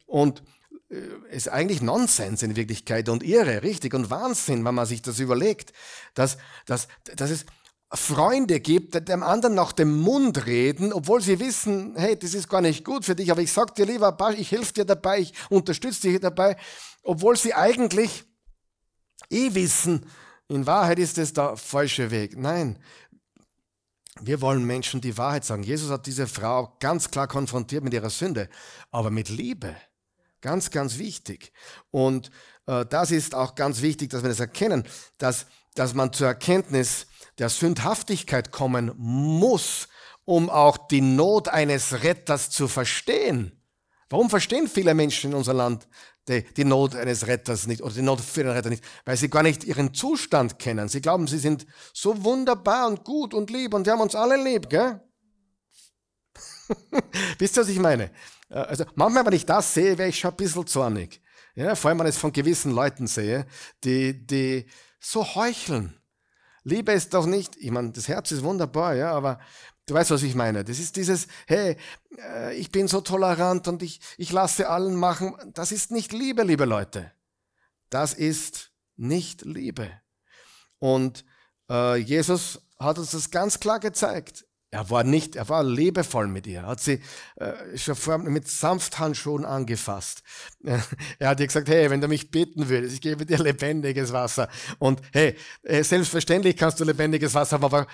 Und es äh, ist eigentlich Nonsens in Wirklichkeit und irre, richtig und Wahnsinn, wenn man sich das überlegt, dass, dass, dass es Freunde gibt, die dem anderen nach dem Mund reden, obwohl sie wissen, hey, das ist gar nicht gut für dich, aber ich sag dir lieber, ich helfe dir dabei, ich unterstütze dich dabei, obwohl sie eigentlich eh wissen, in Wahrheit ist es der falsche Weg. Nein, wir wollen Menschen die Wahrheit sagen. Jesus hat diese Frau ganz klar konfrontiert mit ihrer Sünde, aber mit Liebe. Ganz, ganz wichtig. Und äh, das ist auch ganz wichtig, dass wir das erkennen, dass, dass man zur Erkenntnis der Sündhaftigkeit kommen muss, um auch die Not eines Retters zu verstehen. Warum verstehen viele Menschen in unserem Land die, die Not eines Retters nicht oder die Not für den Retter nicht, weil sie gar nicht ihren Zustand kennen. Sie glauben, sie sind so wunderbar und gut und lieb und sie haben uns alle lieb, gell? (laughs) Wisst ihr, was ich meine? Äh, also manchmal, wenn ich das sehe, wäre ich schon ein bisschen zornig. Ja, vor allem, wenn ich es von gewissen Leuten sehe, die, die so heucheln. Liebe ist doch nicht, ich meine, das Herz ist wunderbar, ja, aber Du weißt, was ich meine. Das ist dieses, hey, äh, ich bin so tolerant und ich, ich lasse allen machen. Das ist nicht Liebe, liebe Leute. Das ist nicht Liebe. Und äh, Jesus hat uns das ganz klar gezeigt. Er war nicht, er war liebevoll mit ihr. Er hat sie äh, schon vor, mit Sanfthandschuhen angefasst. (laughs) er hat ihr gesagt, hey, wenn du mich beten würdest, ich gebe dir (laughs) lebendiges Wasser. Und hey, äh, selbstverständlich kannst du lebendiges Wasser, aber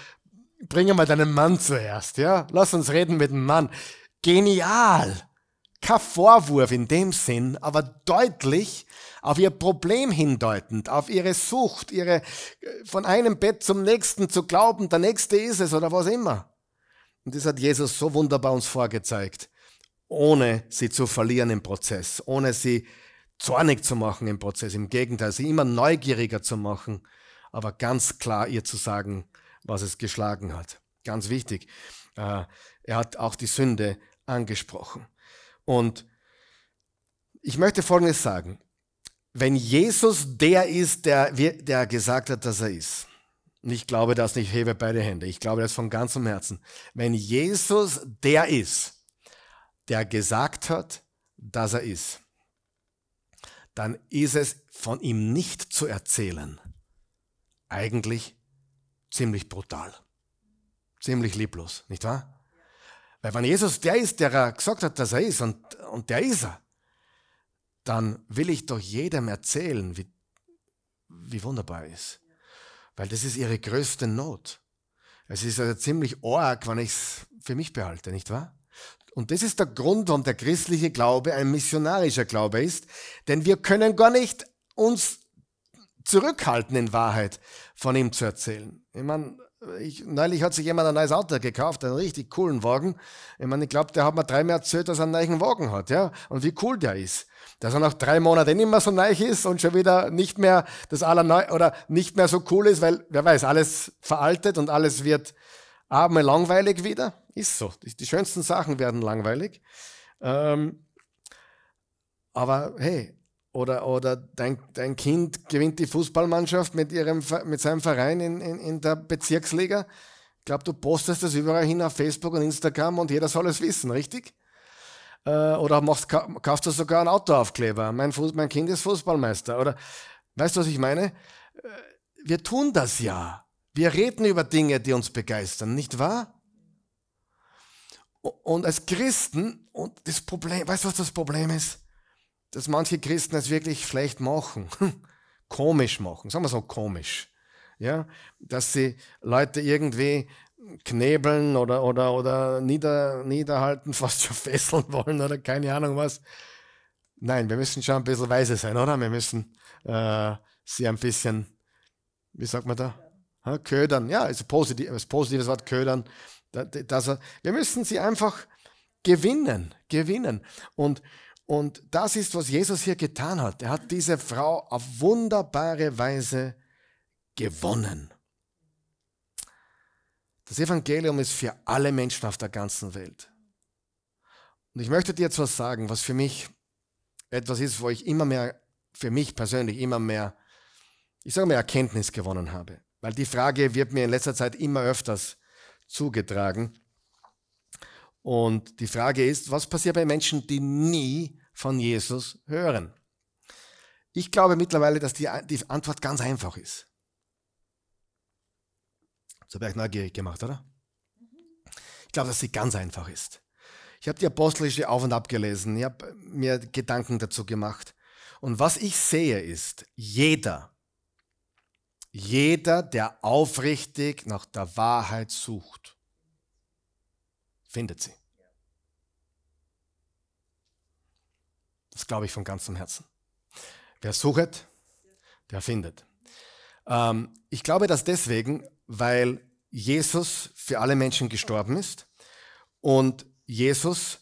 bringe mal deinen Mann zuerst, ja? Lass uns reden mit dem Mann. Genial! Kein Vorwurf in dem Sinn, aber deutlich auf ihr Problem hindeutend, auf ihre Sucht, ihre äh, von einem Bett zum nächsten zu glauben, der nächste ist es oder was immer. Und das hat Jesus so wunderbar uns vorgezeigt, ohne sie zu verlieren im Prozess, ohne sie zornig zu machen im Prozess, im Gegenteil, sie immer neugieriger zu machen, aber ganz klar ihr zu sagen, was es geschlagen hat. Ganz wichtig. Äh, er hat auch die Sünde angesprochen. Und ich möchte Folgendes sagen. Wenn Jesus der ist, der, der gesagt hat, dass er ist, und ich glaube das nicht, hebe beide Hände, ich glaube das von ganzem Herzen. Wenn Jesus der ist, der gesagt hat, dass er ist, dann ist es von ihm nicht zu erzählen eigentlich ziemlich brutal. Ziemlich lieblos, nicht wahr? Weil wenn Jesus der ist, der er gesagt hat, dass er ist, und, und der ist er, dann will ich doch jedem erzählen, wie, wie wunderbar er ist. Weil das ist ihre größte Not. Es ist also ziemlich arg, wenn ich es für mich behalte, nicht wahr? Und das ist der Grund, warum der christliche Glaube ein missionarischer Glaube ist. Denn wir können gar nicht uns zurückhalten, in Wahrheit, von ihm zu erzählen. Ich meine, ich, neulich hat sich jemand ein neues Auto gekauft, einen richtig coolen Wagen. Ich meine, ich glaube, der hat mir dreimal erzählt, dass er einen neuen Wagen hat, ja, und wie cool der ist. Dass er nach drei Monaten nicht mehr so neu ist und schon wieder nicht mehr das allerneu oder nicht mehr so cool ist, weil, wer weiß, alles veraltet und alles wird abends langweilig wieder. Ist so. Die, schönsten Sachen werden langweilig. Ähm, aber hey, oder, oder dein, dein Kind gewinnt die Fußballmannschaft mit, ihrem, mit seinem Verein in, in, in der Bezirksliga. Ich glaube, du postest das überall hin auf Facebook und Instagram und jeder soll es wissen, richtig? Äh, oder machst, kaufst du sogar einen Autoaufkleber. Mein, Fuß, mein Kind ist Fußballmeister. Oder weißt du, was ich meine? Äh, wir tun das ja. Wir reden über Dinge, die uns begeistern, nicht wahr? Und als Christen, und das Problem, weißt du, was das Problem ist? dass manche Christen es wirklich schlecht machen, (laughs) komisch machen, sagen wir so komisch, ja, dass sie Leute irgendwie knebeln oder, oder, oder nieder, niederhalten, (laughs) fast schon fesseln wollen oder keine Ahnung was. Nein, wir müssen schon ein bisschen weise sein, oder? Wir müssen äh, sie ein bisschen, wie sagt man da? Ja, ködern. Ja, ist ein positives, positives Wort, ködern. Das, das, wir müssen sie einfach gewinnen, gewinnen. Und und das ist, was Jesus hier getan hat. Er hat diese Frau auf wunderbare Weise gewonnen. Das Evangelium ist für alle Menschen auf der ganzen Welt. Und ich möchte dir jetzt was sagen, was für mich etwas ist, wo ich immer mehr, für mich persönlich immer mehr, ich sage mal, Erkenntnis gewonnen habe. Weil die Frage wird mir in letzter Zeit immer öfters zugetragen. Und die Frage ist, was passiert bei Menschen, die nie von Jesus hören? Ich glaube mittlerweile, dass die, die Antwort ganz einfach ist. Das habe ich neugierig gemacht, oder? Ich glaube, dass sie ganz einfach ist. Ich habe die apostelische Auf und Ab gelesen. Ich habe mir Gedanken dazu gemacht. Und was ich sehe ist, jeder, jeder, der aufrichtig nach der Wahrheit sucht, findet sie. Das glaube ich von ganzem Herzen. Wer sucht, der findet. Ähm, ich glaube das deswegen, weil Jesus für alle Menschen gestorben ist und Jesus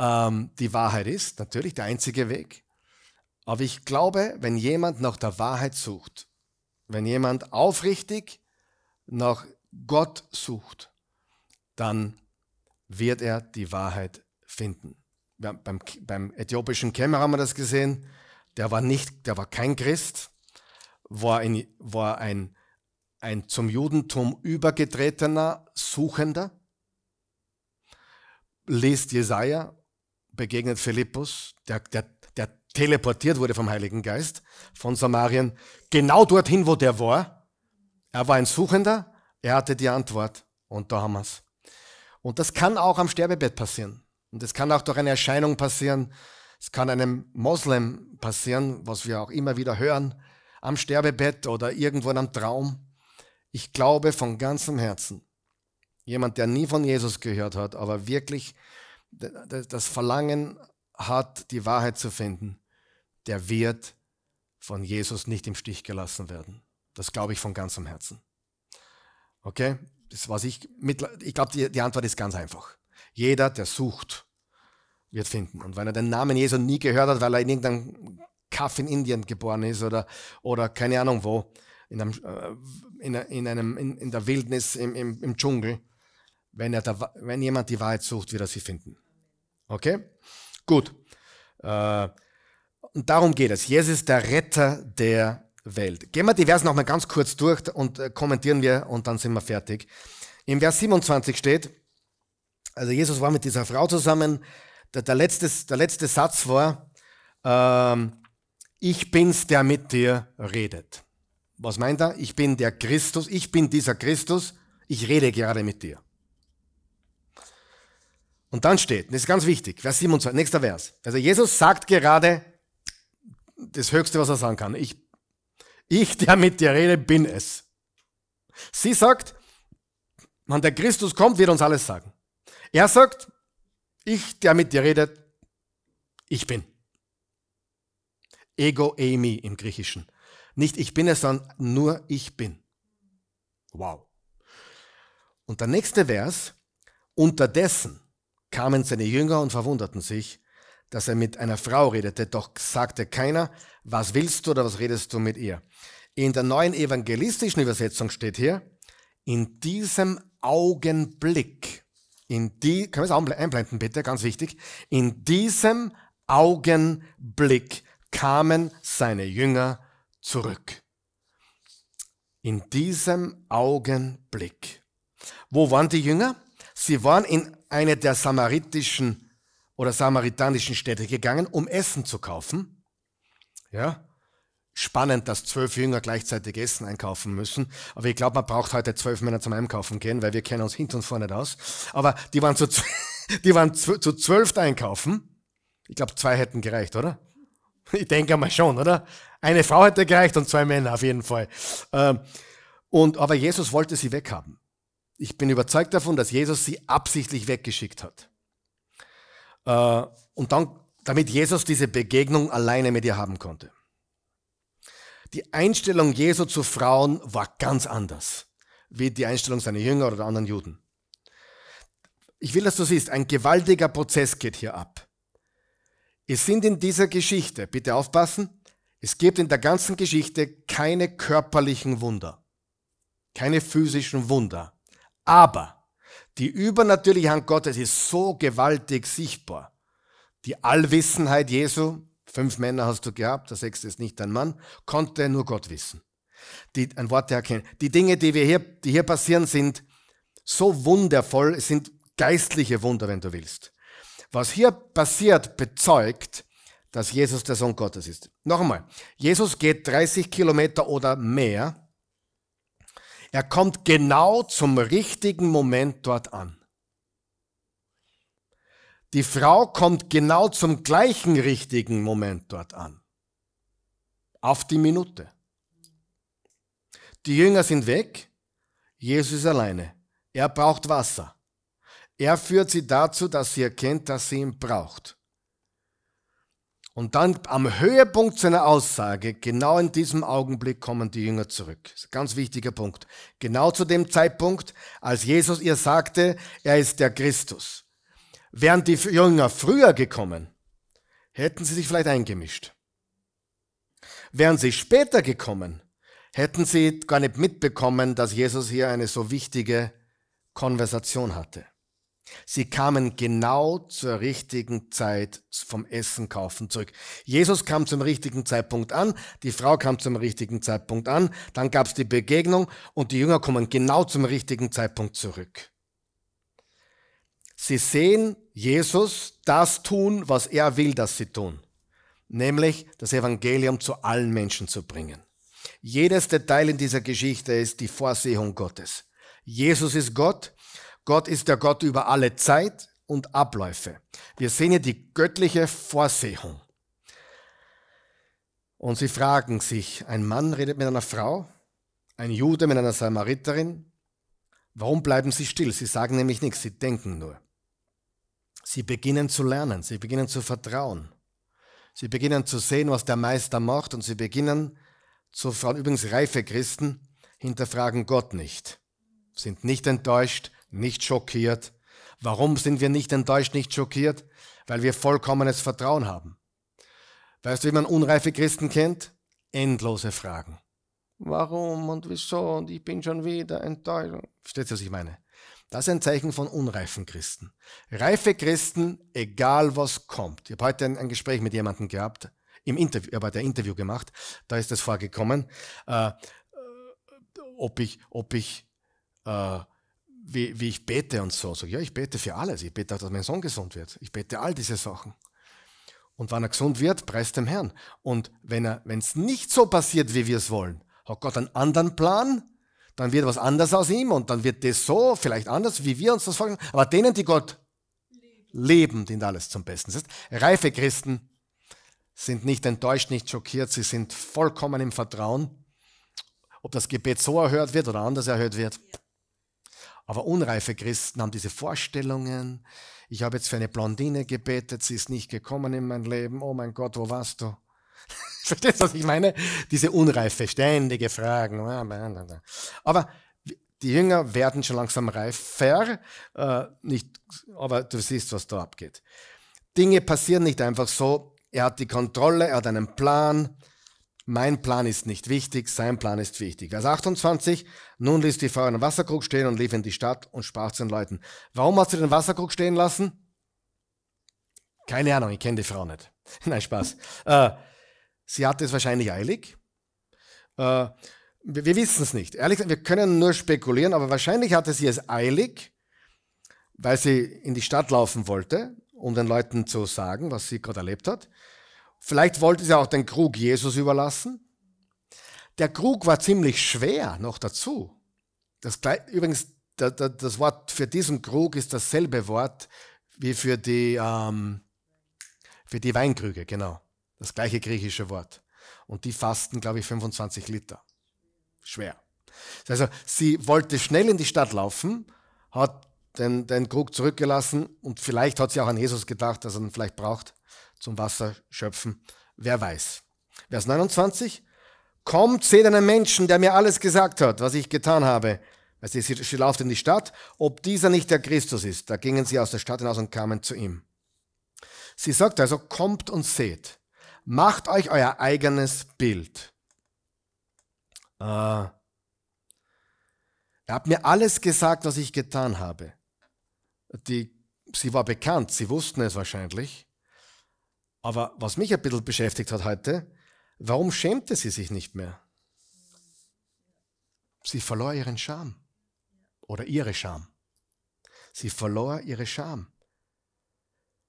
ähm, die Wahrheit ist, natürlich der einzige Weg. Aber ich glaube, wenn jemand nach der Wahrheit sucht, wenn jemand aufrichtig nach Gott sucht, dann wird er die Wahrheit finden. Beim, beim äthiopischen Kämmerer haben wir das gesehen. Der war nicht, der war kein Christ, war ein, war ein, ein zum Judentum übergetretener Suchender. Liest Jesaja, begegnet Philippus, der, der, der teleportiert wurde vom Heiligen Geist von Samarien, genau dorthin, wo der war. Er war ein Suchender, er hatte die Antwort und da haben wir es. Und das kann auch am Sterbebett passieren. Und das kann auch durch eine Erscheinung passieren. Es kann einem Moslem passieren, was wir auch immer wieder hören, am Sterbebett oder irgendwo in einem Traum. Ich glaube von ganzem Herzen, jemand, der nie von Jesus gehört hat, aber wirklich das Verlangen hat, die Wahrheit zu finden, der wird von Jesus nicht im Stich gelassen werden. Das glaube ich von ganzem Herzen. Okay? das was ich, mit, ich glaube, die, die Antwort ist ganz einfach. Jeder, der sucht, wird finden. Und wenn er den Namen Jesu nie gehört hat, weil er in irgendeinem Kaff in Indien geboren ist oder, oder keine Ahnung wo, in, einem, äh, in, in, einem, in, in der Wildnis, im, im, im Dschungel, wenn, er da, wenn jemand die Wahrheit sucht, wird er sie finden. Okay? Gut. Äh, und darum geht es. Jesus ist der Retter der Welt. Gehen wir die Versen nochmal ganz kurz durch und äh, kommentieren wir und dann sind wir fertig. Im Vers 27 steht, also Jesus war mit dieser Frau zusammen, der, der letzte, der letzte Satz war, ähm, ich bin's, der mit dir redet. Was meint er? Ich bin der Christus, ich bin dieser Christus, ich rede gerade mit dir. Und dann steht, das ist ganz wichtig, Vers 27, nächster Vers. Also Jesus sagt gerade das Höchste, was er sagen kann. Ich ich, der mit dir rede, bin es. Sie sagt, wann der Christus kommt, wird uns alles sagen. Er sagt, ich, der mit dir redet, ich bin. Ego eimi im Griechischen. Nicht ich bin es, sondern nur ich bin. Wow. Und der nächste Vers, unterdessen kamen seine Jünger und verwunderten sich, dass er mit einer Frau redete, doch sagte keiner, was willst du oder was redest du mit ihr? In der neuen evangelistischen Übersetzung steht hier, in diesem Augenblick, in die, können wir es einblenden bitte, ganz wichtig, in diesem Augenblick kamen seine Jünger zurück. In diesem Augenblick. Wo waren die Jünger? Sie waren in einer der samaritischen oder samaritanischen Städte gegangen, um Essen zu kaufen. Ja, spannend, dass zwölf Jünger gleichzeitig Essen einkaufen müssen. Aber ich glaube, man braucht heute zwölf Männer zum Einkaufen gehen, weil wir kennen uns hinten und vorne nicht aus. Aber die waren zu, (laughs) die waren zu, zwölf einkaufen. Ich glaube, zwei hätten gereicht, oder? Ich denke mal schon, oder? Eine Frau hätte gereicht und zwei Männer auf jeden Fall. Ähm, und, aber Jesus wollte sie weghaben. Ich bin überzeugt davon, dass Jesus sie absichtlich weggeschickt hat. Äh, und dann, damit Jesus diese Begegnung alleine mit ihr haben konnte. Die Einstellung Jesu zu Frauen war ganz anders, wie die Einstellung seiner Jünger oder anderen Juden. Ich will, dass du siehst, ein gewaltiger Prozess geht hier ab. Es sind in dieser Geschichte, bitte aufpassen, es gibt in der ganzen Geschichte keine körperlichen Wunder, keine physischen Wunder. Aber die übernatürliche Hand Gottes ist so gewaltig sichtbar. Die Allwissenheit Jesu, fünf Männer hast du gehabt, der sechste ist nicht dein Mann, konnte nur Gott wissen. Die, ein Wort der Die Dinge, die, wir hier, die hier passieren, sind so wundervoll, es sind geistliche Wunder, wenn du willst. Was hier passiert, bezeugt, dass Jesus der Sohn Gottes ist. Noch einmal, Jesus geht 30 Kilometer oder mehr er kommt genau zum richtigen Moment dort an. Die Frau kommt genau zum gleichen richtigen Moment dort an. Auf die Minute. Die Jünger sind weg, Jesus ist alleine. Er braucht Wasser. Er führt sie dazu, dass sie erkennt, dass sie ihn braucht. Und dann am Höhepunkt seiner Aussage, genau in diesem Augenblick kommen die Jünger zurück. ganz wichtiger Punkt. Genau zu dem Zeitpunkt, als Jesus ihr sagte, er ist der Christus. Wären die Jünger früher gekommen, hätten sie sich vielleicht eingemischt. Wären sie später gekommen, hätten sie gar nicht mitbekommen, dass Jesus hier eine so wichtige Konversation hatte. Sie kamen genau zur richtigen Zeit vom Essen kaufen zurück. Jesus kam zum richtigen Zeitpunkt an, die Frau kam zum richtigen Zeitpunkt an, dann gab es die Begegnung und die Jünger kommen genau zum richtigen Zeitpunkt zurück. Sie sehen Jesus das tun, was er will, dass sie tun, nämlich das Evangelium zu allen Menschen zu bringen. Jedes Detail in dieser Geschichte ist die Vorsehung Gottes. Jesus ist Gott, Gott ist der Gott über alle Zeit und Abläufe. Wir sehen hier die göttliche Vorsehung. Und sie fragen sich, ein Mann redet mit einer Frau, ein Jude mit einer Samariterin. Warum bleiben sie still? Sie sagen nämlich nichts, sie denken nur. Sie beginnen zu lernen, sie beginnen zu vertrauen. Sie beginnen zu sehen, was der Meister macht und sie beginnen zu fragen. Übrigens, reife Christen hinterfragen Gott nicht, sind nicht enttäuscht, nicht schockiert. Warum sind wir nicht enttäuscht, nicht schockiert? Weil wir vollkommenes Vertrauen haben. Weißt du, wie man unreife Christen kennt? Endlose Fragen. Warum und wieso und ich bin schon wieder enttäuscht. Verstehst du, was ich meine? Das ist ein Zeichen von unreifen Christen. Reife Christen, egal was kommt. Ich habe heute ein, ein Gespräch mit jemandem gehabt, im Interview, ich habe heute ein Interview gemacht, da ist das vorgekommen, äh, ob ich, ob ich äh, wie, wie ich bete und so. so. Ja, ich bete für alles. Ich bete auch, dass mein Sohn gesund wird. Ich bete all diese Sachen. Und wenn er gesund wird, preist dem Herrn. Und wenn es nicht so passiert, wie wir es wollen, hat Gott einen anderen Plan, dann wird was anders aus ihm und dann wird das so, vielleicht anders, wie wir uns das vorstellen. Aber denen, die Gott leben, dient alles zum Besten. Das heißt, reife Christen sind nicht enttäuscht, nicht schockiert, sie sind vollkommen im Vertrauen, ob das Gebet so erhört wird oder anders erhört wird. Ja. Aber unreife Christen haben diese Vorstellungen. Ich habe jetzt für eine Blondine gebetet, sie ist nicht gekommen in mein Leben. Oh mein Gott, wo warst du? (laughs) Verstehst du, was ich meine? Diese unreife, ständige Fragen. Ah, aber die Jünger werden schon langsam reifer, äh, nicht, aber du siehst, was da abgeht. Dinge passieren nicht einfach so. Er hat die Kontrolle, er hat einen Plan. Mein Plan ist nicht wichtig, sein Plan ist wichtig. Vers 28, nun ließ die Frau einen Wasserkrug stehen und lief in die Stadt und sprach zu den Leuten, warum hast du den Wasserkrug stehen lassen? Keine Ahnung, ich kenne die Frau nicht. (laughs) Nein, Spaß. Äh, sie hatte es wahrscheinlich eilig. Äh, wir, wir wissen es nicht. Ehrlich gesagt, wir können nur spekulieren, aber wahrscheinlich hatte sie es eilig, weil sie in die Stadt laufen wollte, um den Leuten zu sagen, was sie gerade erlebt hat. Vielleicht wollte sie auch den Krug Jesus überlassen. Der Krug war ziemlich schwer noch dazu. Das, übrigens, das Wort für diesen Krug ist dasselbe Wort wie für die, ähm, für die Weinkrüge, genau. Das gleiche griechische Wort. Und die fassten, glaube ich, 25 Liter. Schwer. Also sie wollte schnell in die Stadt laufen, hat den, den Krug zurückgelassen und vielleicht hat sie auch an Jesus gedacht, dass er ihn vielleicht braucht zum Wasser schöpfen. Wer weiß. Vers 29. Kommt, seht einen Menschen, der mir alles gesagt hat, was ich getan habe. Also sie lauft in die Stadt, ob dieser nicht der Christus ist. Da gingen sie aus der Stadt hinaus und kamen zu ihm. Sie sagt also, kommt und seht. Macht euch euer eigenes Bild. Äh, er hat mir alles gesagt, was ich getan habe. Die, sie war bekannt, sie wussten es wahrscheinlich. Aber was mich ein bisschen beschäftigt hat heute, warum schämte sie sich nicht mehr? Sie verlor ihren Charme oder ihre Scham. Sie verlor ihre Scham.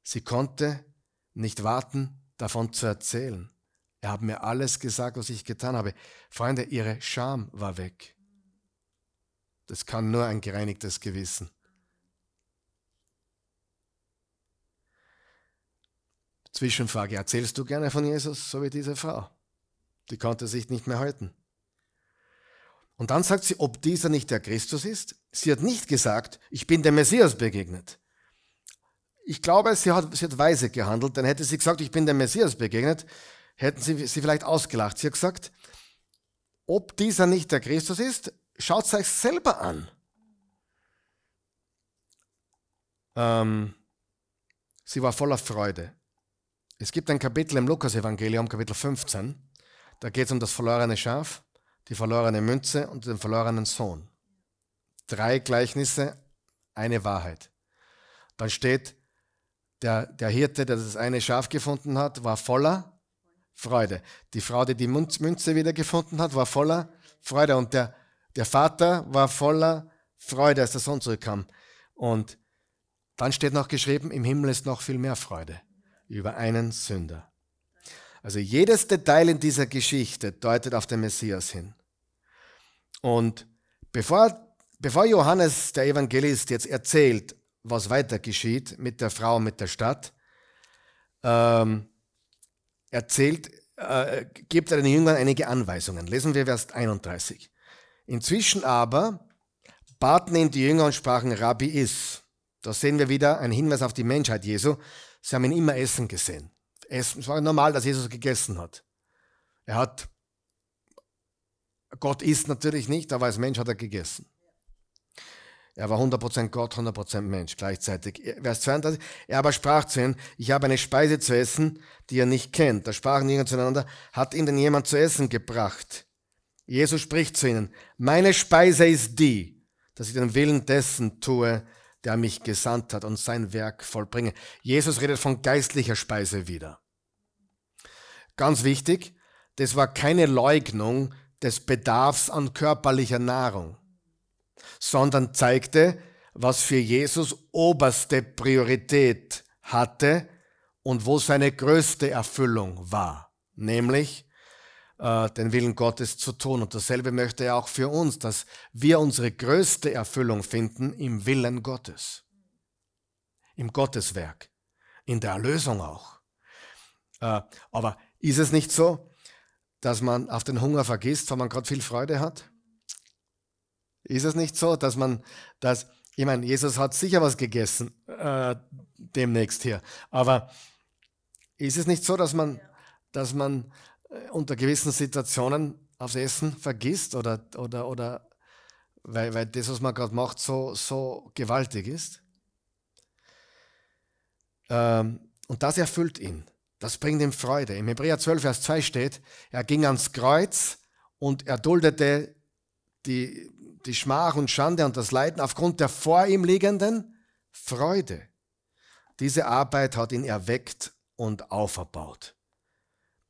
Sie konnte nicht warten, davon zu erzählen. Er hat mir alles gesagt, was ich getan habe. Freunde, ihre Scham war weg. Das kann nur ein gereinigtes Gewissen Zwischenfrage, erzählst du gerne von Jesus, so wie diese Frau? Die konnte sich nicht mehr halten. Und dann sagt sie, ob dieser nicht der Christus ist. Sie hat nicht gesagt, ich bin dem Messias begegnet. Ich glaube, sie hat, sie hat weise gehandelt, denn hätte sie gesagt, ich bin dem Messias begegnet, hätten sie sie vielleicht ausgelacht. Sie hat gesagt, ob dieser nicht der Christus ist, schaut es euch selber an. Ähm, sie war voller Freude. Es gibt ein Kapitel im Lukas-Evangelium, Kapitel 15, da geht es um das verlorene Schaf, die verlorene Münze und den verlorenen Sohn. Drei Gleichnisse, eine Wahrheit. Dann steht, der, der Hirte, der das eine Schaf gefunden hat, war voller Freude. Die Frau, die die Münze wieder gefunden hat, war voller Freude. Und der, der Vater war voller Freude, als der Sohn zurückkam. Und dann steht noch geschrieben, im Himmel ist noch viel mehr Freude über einen Sünder. Also jedes Detail in dieser Geschichte deutet auf den Messias hin. Und bevor, bevor Johannes der Evangelist jetzt erzählt, was weiter geschieht mit der Frau, mit der Stadt, ähm, erzählt, äh, gibt er den Jüngern einige Anweisungen. Lesen wir Vers 31. Inzwischen aber baten ihn die Jünger und sprachen, Rabbi is. Da sehen wir wieder einen Hinweis auf die Menschheit Jesu. Sie haben ihn immer essen gesehen. Essen, es war normal, dass Jesus gegessen hat. Er hat, Gott isst natürlich nicht, aber als Mensch hat er gegessen. Er war 100% Gott, 100% Mensch gleichzeitig. Vers 32, er aber sprach zu ihnen, ich habe eine Speise zu essen, die ihr nicht kennt. Da sprachen die zueinander, hat ihnen denn jemand zu essen gebracht? Jesus spricht zu ihnen, meine Speise ist die, dass ich den Willen dessen tue, der mich gesandt hat und sein Werk vollbringe. Jesus redet von geistlicher Speise wieder. Ganz wichtig, das war keine Leugnung des Bedarfs an körperlicher Nahrung, sondern zeigte, was für Jesus oberste Priorität hatte und wo seine größte Erfüllung war, nämlich äh, den Willen Gottes zu tun. Und dasselbe möchte er auch für uns, dass wir unsere größte Erfüllung finden im Willen Gottes, im Gotteswerk, in der Erlösung auch. Äh, aber ist es nicht so, dass man auf den Hunger vergisst, weil man gerade viel Freude hat? Ist es nicht so, dass man, dass, ich meine, Jesus hat sicher was gegessen äh, demnächst hier, aber ist es nicht so, dass man, dass man äh, unter gewissen Situationen aufs Essen vergisst oder, oder, oder weil, weil das, was man gerade macht, so, so gewaltig ist. Ähm, und das erfüllt ihn. Das bringt ihm Freude. Im Hebräer 12, Vers 2 steht, er ging ans Kreuz und er duldete die, die Schmach und Schande und das Leiden aufgrund der vor ihm liegenden Freude. Diese Arbeit hat ihn erweckt und auferbaut.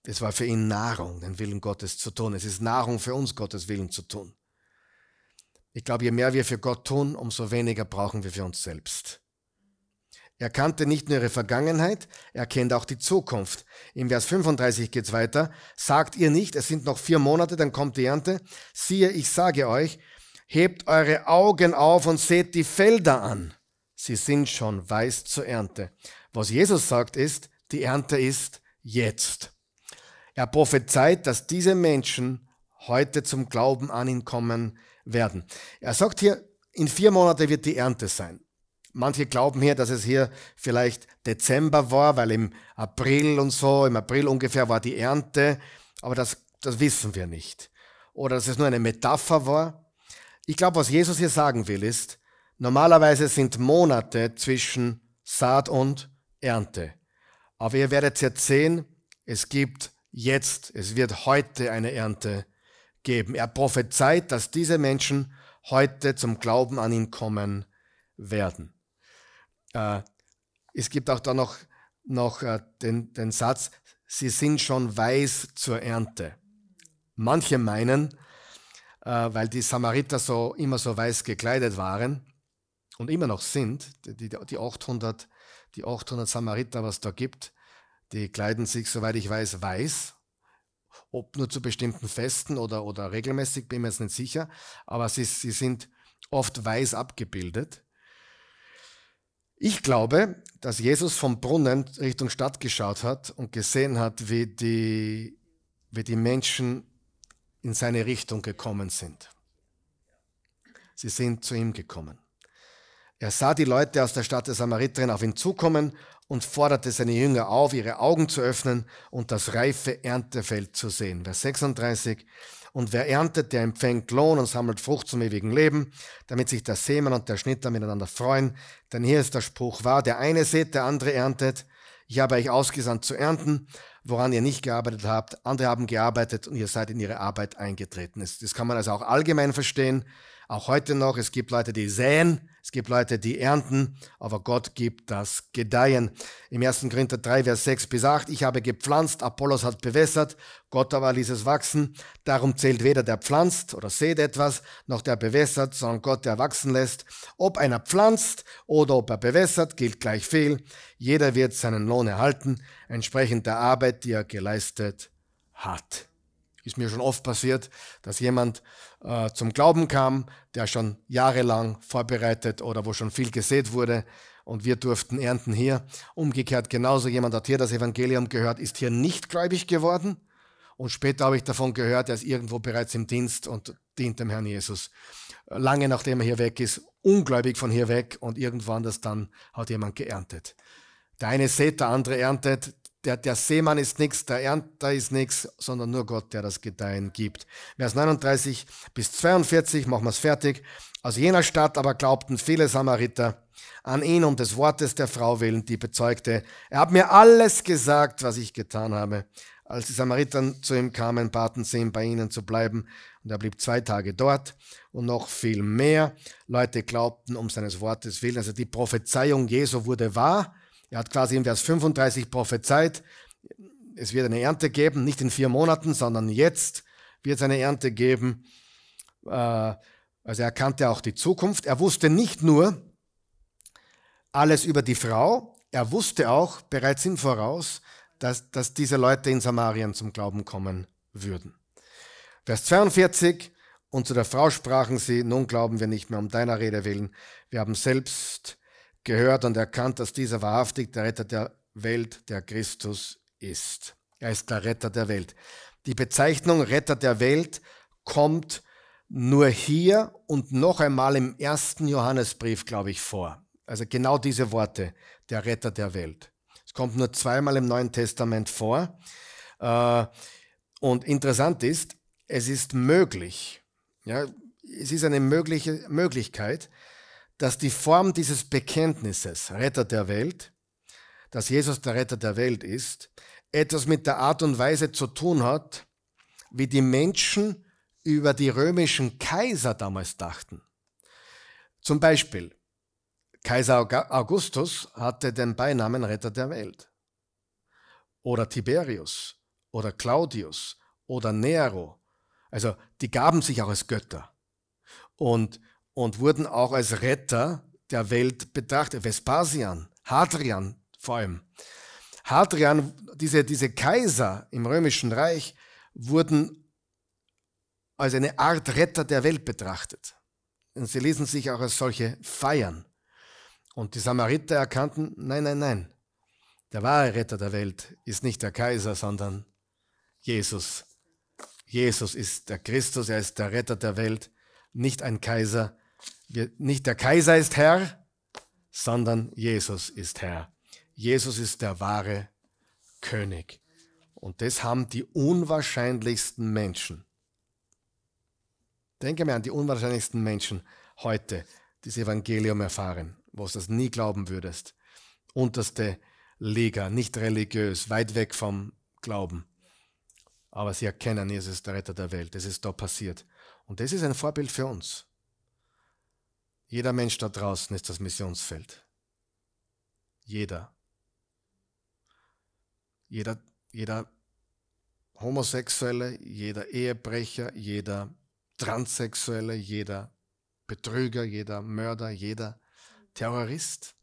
Es war für ihn Nahrung, den Willen Gottes zu tun. Es ist Nahrung für uns, Gottes Willen zu tun. Ich glaube, je mehr wir für Gott tun, umso weniger brauchen wir für uns selbst. Er kannte nicht nur ihre Vergangenheit, er kennt auch die Zukunft. Im Vers 35 geht's weiter. Sagt ihr nicht, es sind noch vier Monate, dann kommt die Ernte. Siehe, ich sage euch, hebt eure Augen auf und seht die Felder an. Sie sind schon weiß zur Ernte. Was Jesus sagt ist, die Ernte ist jetzt. Er prophezeit, dass diese Menschen heute zum Glauben an ihn kommen werden. Er sagt hier, in vier Monate wird die Ernte sein. Manche glauben hier, dass es hier vielleicht Dezember war, weil im April und so, im April ungefähr war die Ernte, aber das, das wissen wir nicht. Oder dass es nur eine Metapher war. Ich glaube, was Jesus hier sagen will, ist, normalerweise sind Monate zwischen Saat und Ernte. Aber ihr werdet jetzt sehen, es gibt jetzt, es wird heute eine Ernte geben. Er prophezeit, dass diese Menschen heute zum Glauben an ihn kommen werden. Äh, es gibt auch da noch, noch äh, den, den Satz, sie sind schon weiß zur Ernte. Manche meinen, äh, weil die Samariter so immer so weiß gekleidet waren und immer noch sind, die, die 800 die 800 Samariter, was da gibt, die kleiden sich, soweit ich weiß, weiß. Ob nur zu bestimmten Festen oder, oder regelmäßig, bin mir jetzt nicht sicher. Aber sie, sie sind oft weiß abgebildet. Ich glaube, dass Jesus vom Brunnen Richtung Stadt geschaut hat und gesehen hat, wie die, wie die Menschen in seine Richtung gekommen sind. Sie sind zu ihm gekommen. Er sah die Leute aus der Stadt der Samariterin auf ihn zukommen und forderte seine Jünger auf, ihre Augen zu öffnen und das reife Erntefeld zu sehen. Vers 36. Und wer erntet, der empfängt Lohn und sammelt Frucht zum ewigen Leben, damit sich der Sämann und der Schnitter miteinander freuen. Denn hier ist der Spruch wahr, der eine sät, der andere erntet. Ich habe euch ausgesandt zu ernten, woran ihr nicht gearbeitet habt. Andere haben gearbeitet und ihr seid in ihre Arbeit eingetreten. Das kann man also auch allgemein verstehen. Auch heute noch, es gibt Leute, die säen, es gibt Leute, die ernten, aber Gott gibt das Gedeihen. Im 1. Korinther 3, Vers 6 bis 8, ich habe gepflanzt, Apollos hat bewässert, Gott aber ließ es wachsen. Darum zählt weder der pflanzt oder sät etwas, noch der bewässert, sondern Gott, der wachsen lässt. Ob einer pflanzt oder ob er bewässert, gilt gleich viel. Jeder wird seinen Lohn erhalten, entsprechend der Arbeit, die er geleistet hat ist mir schon oft passiert, dass jemand äh, zum Glauben kam, der schon jahrelang vorbereitet oder wo schon viel gesät wurde und wir durften ernten hier. Umgekehrt genauso jemand hat hier das Evangelium gehört, ist hier nicht gläubig geworden und später habe ich davon gehört, er ist irgendwo bereits im Dienst und dient dem Herrn Jesus. Lange nachdem er hier weg ist, ungläubig von hier weg und irgendwann das dann hat jemand geerntet. Der eine sät, der andere erntet, der, der Seemann ist nichts, der Ernter ist nichts, sondern nur Gott, der das Gedeihen gibt. Vers 39 bis 42 machen wir es fertig. Aus jener Stadt aber glaubten viele Samariter an ihn um des Wortes der Frau willen, die bezeugte, er hat mir alles gesagt, was ich getan habe. Als die Samariter zu ihm kamen, baten sie ihn, bei ihnen zu bleiben. Und er blieb zwei Tage dort und noch viel mehr. Leute glaubten um seines Wortes willen. Also die Prophezeiung Jesu wurde wahr. Er hat quasi in Vers 35 prophezeit, es wird eine Ernte geben, nicht in vier Monaten, sondern jetzt wird es eine Ernte geben. Äh, also er kannte auch die Zukunft. Er wusste nicht nur alles über die Frau, er wusste auch bereits im Voraus, dass, dass diese Leute in Samarien zum Glauben kommen würden. Vers 42, und zu der Frau sprachen sie, nun glauben wir nicht mehr um deiner Rede willen, wir haben selbst gehört und erkannt, dass dieser wahrhaftig der Retter der Welt, der Christus ist. Er ist der Retter der Welt. Die Bezeichnung Retter der Welt kommt nur hier und noch einmal im ersten Johannesbrief, glaube ich, vor. Also genau diese Worte, der Retter der Welt. Es kommt nur zweimal im Neuen Testament vor. Äh, und interessant ist, es ist möglich, ja, es ist eine mögliche Möglichkeit, dass die Form dieses Bekenntnisses, Retter der Welt, dass Jesus der Retter der Welt ist, etwas mit der Art und Weise zu tun hat, wie die Menschen über die römischen Kaiser damals dachten. Zum Beispiel, Kaiser Augustus hatte den Beinamen Retter der Welt. Oder Tiberius oder Claudius oder Nero. Also die gaben sich auch als Götter. Und und wurden auch als Retter der Welt betrachtet. Vespasian, Hadrian vor allem. Hadrian, diese, diese Kaiser im Römischen Reich wurden als eine Art Retter der Welt betrachtet. Und sie ließen sich auch als solche feiern. Und die Samariter erkannten, nein, nein, nein, der wahre Retter der Welt ist nicht der Kaiser, sondern Jesus. Jesus ist der Christus, er ist der Retter der Welt, nicht ein Kaiser, wir, nicht der Kaiser ist Herr, sondern Jesus ist Herr. Jesus ist der wahre König. Und das haben die unwahrscheinlichsten Menschen. Denke mir an die unwahrscheinlichsten Menschen heute, die das Evangelium erfahren, wo du das nie glauben würdest. Unterste Liga, nicht religiös, weit weg vom Glauben. Aber sie erkennen, Jesus ist der Retter der Welt. Das ist da passiert. Und das ist ein Vorbild für uns. Jeder Mensch da draußen ist das Missionsfeld. Jeder. Jeder, jeder Homosexuelle, jeder Ehebrecher, jeder Transsexuelle, jeder Betrüger, jeder Mörder, jeder Terrorist.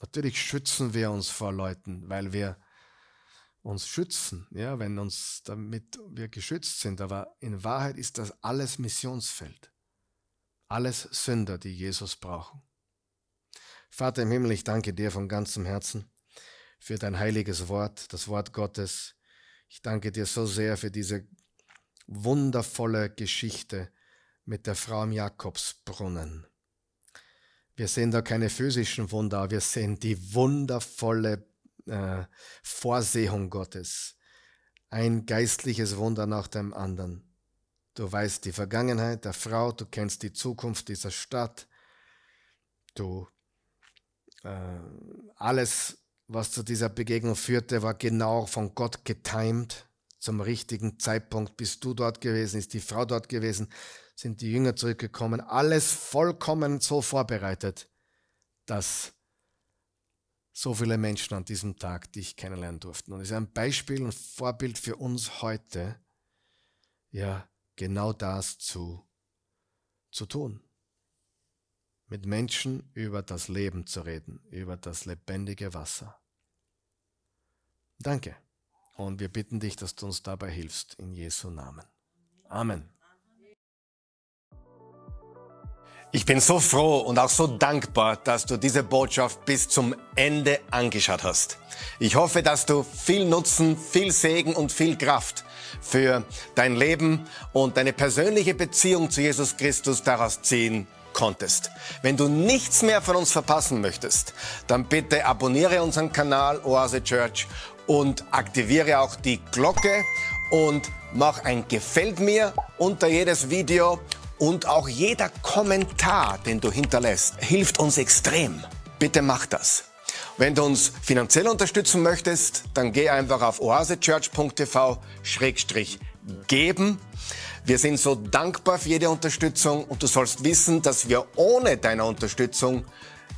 Natürlich schützen wir uns vor Leuten, weil wir uns schützen, ja, wenn uns damit wir geschützt sind. Aber in Wahrheit ist das alles Missionsfeld alles Sünder, die Jesus brauchen. Vater im Himmel, ich danke dir von ganzem Herzen für dein heiliges Wort, das Wort Gottes. Ich danke dir so sehr für diese wundervolle Geschichte mit der Frau im Jakobsbrunnen. Wir sehen da keine physischen Wunder, wir sehen die wundervolle äh, Vorsehung Gottes. Ein geistliches Wunder nach dem anderen. Du weißt die Vergangenheit der Frau, du kennst die Zukunft dieser Stadt, du äh, alles, was zu dieser Begegnung führte, war genau von Gott getimt. Zum richtigen Zeitpunkt bist du dort gewesen, ist die Frau dort gewesen, sind die Jünger zurückgekommen. Alles vollkommen so vorbereitet, dass so viele Menschen an diesem Tag dich kennenlernen durften. Und es ist ein Beispiel und Vorbild für uns heute, ja, genau das zu, zu tun. Mit Menschen über das Leben zu reden, über das lebendige Wasser. Danke. Und wir bitten dich, dass du uns dabei hilfst. In Jesu Namen. Amen. Ich bin so froh und auch so dankbar, dass du diese Botschaft bis zum Ende angeschaut hast. Ich hoffe, dass du viel Nutzen, viel Segen und viel Kraft für dein Leben und deine persönliche Beziehung zu Jesus Christus daraus ziehen konntest. Wenn du nichts mehr von uns verpassen möchtest, dann bitte abonniere unseren Kanal Oase Church und aktiviere auch die Glocke und mach ein Gefällt mir unter jedes Video und auch jeder Kommentar, den du hinterlässt, hilft uns extrem. Bitte mach das. Wenn du uns finanziell unterstützen möchtest, dann geh einfach auf oasechurch.tv-geben. Wir sind so dankbar für jede Unterstützung und du sollst wissen, dass wir ohne deine Unterstützung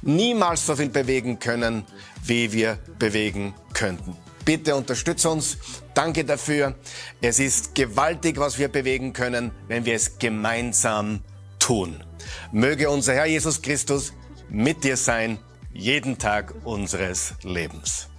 niemals so viel bewegen können, wie wir bewegen könnten. Bitte unterstütze uns. Danke dafür. Es ist gewaltig, was wir bewegen können, wenn wir es gemeinsam tun. Möge unser Herr Jesus Christus mit dir sein, jeden Tag unseres Lebens.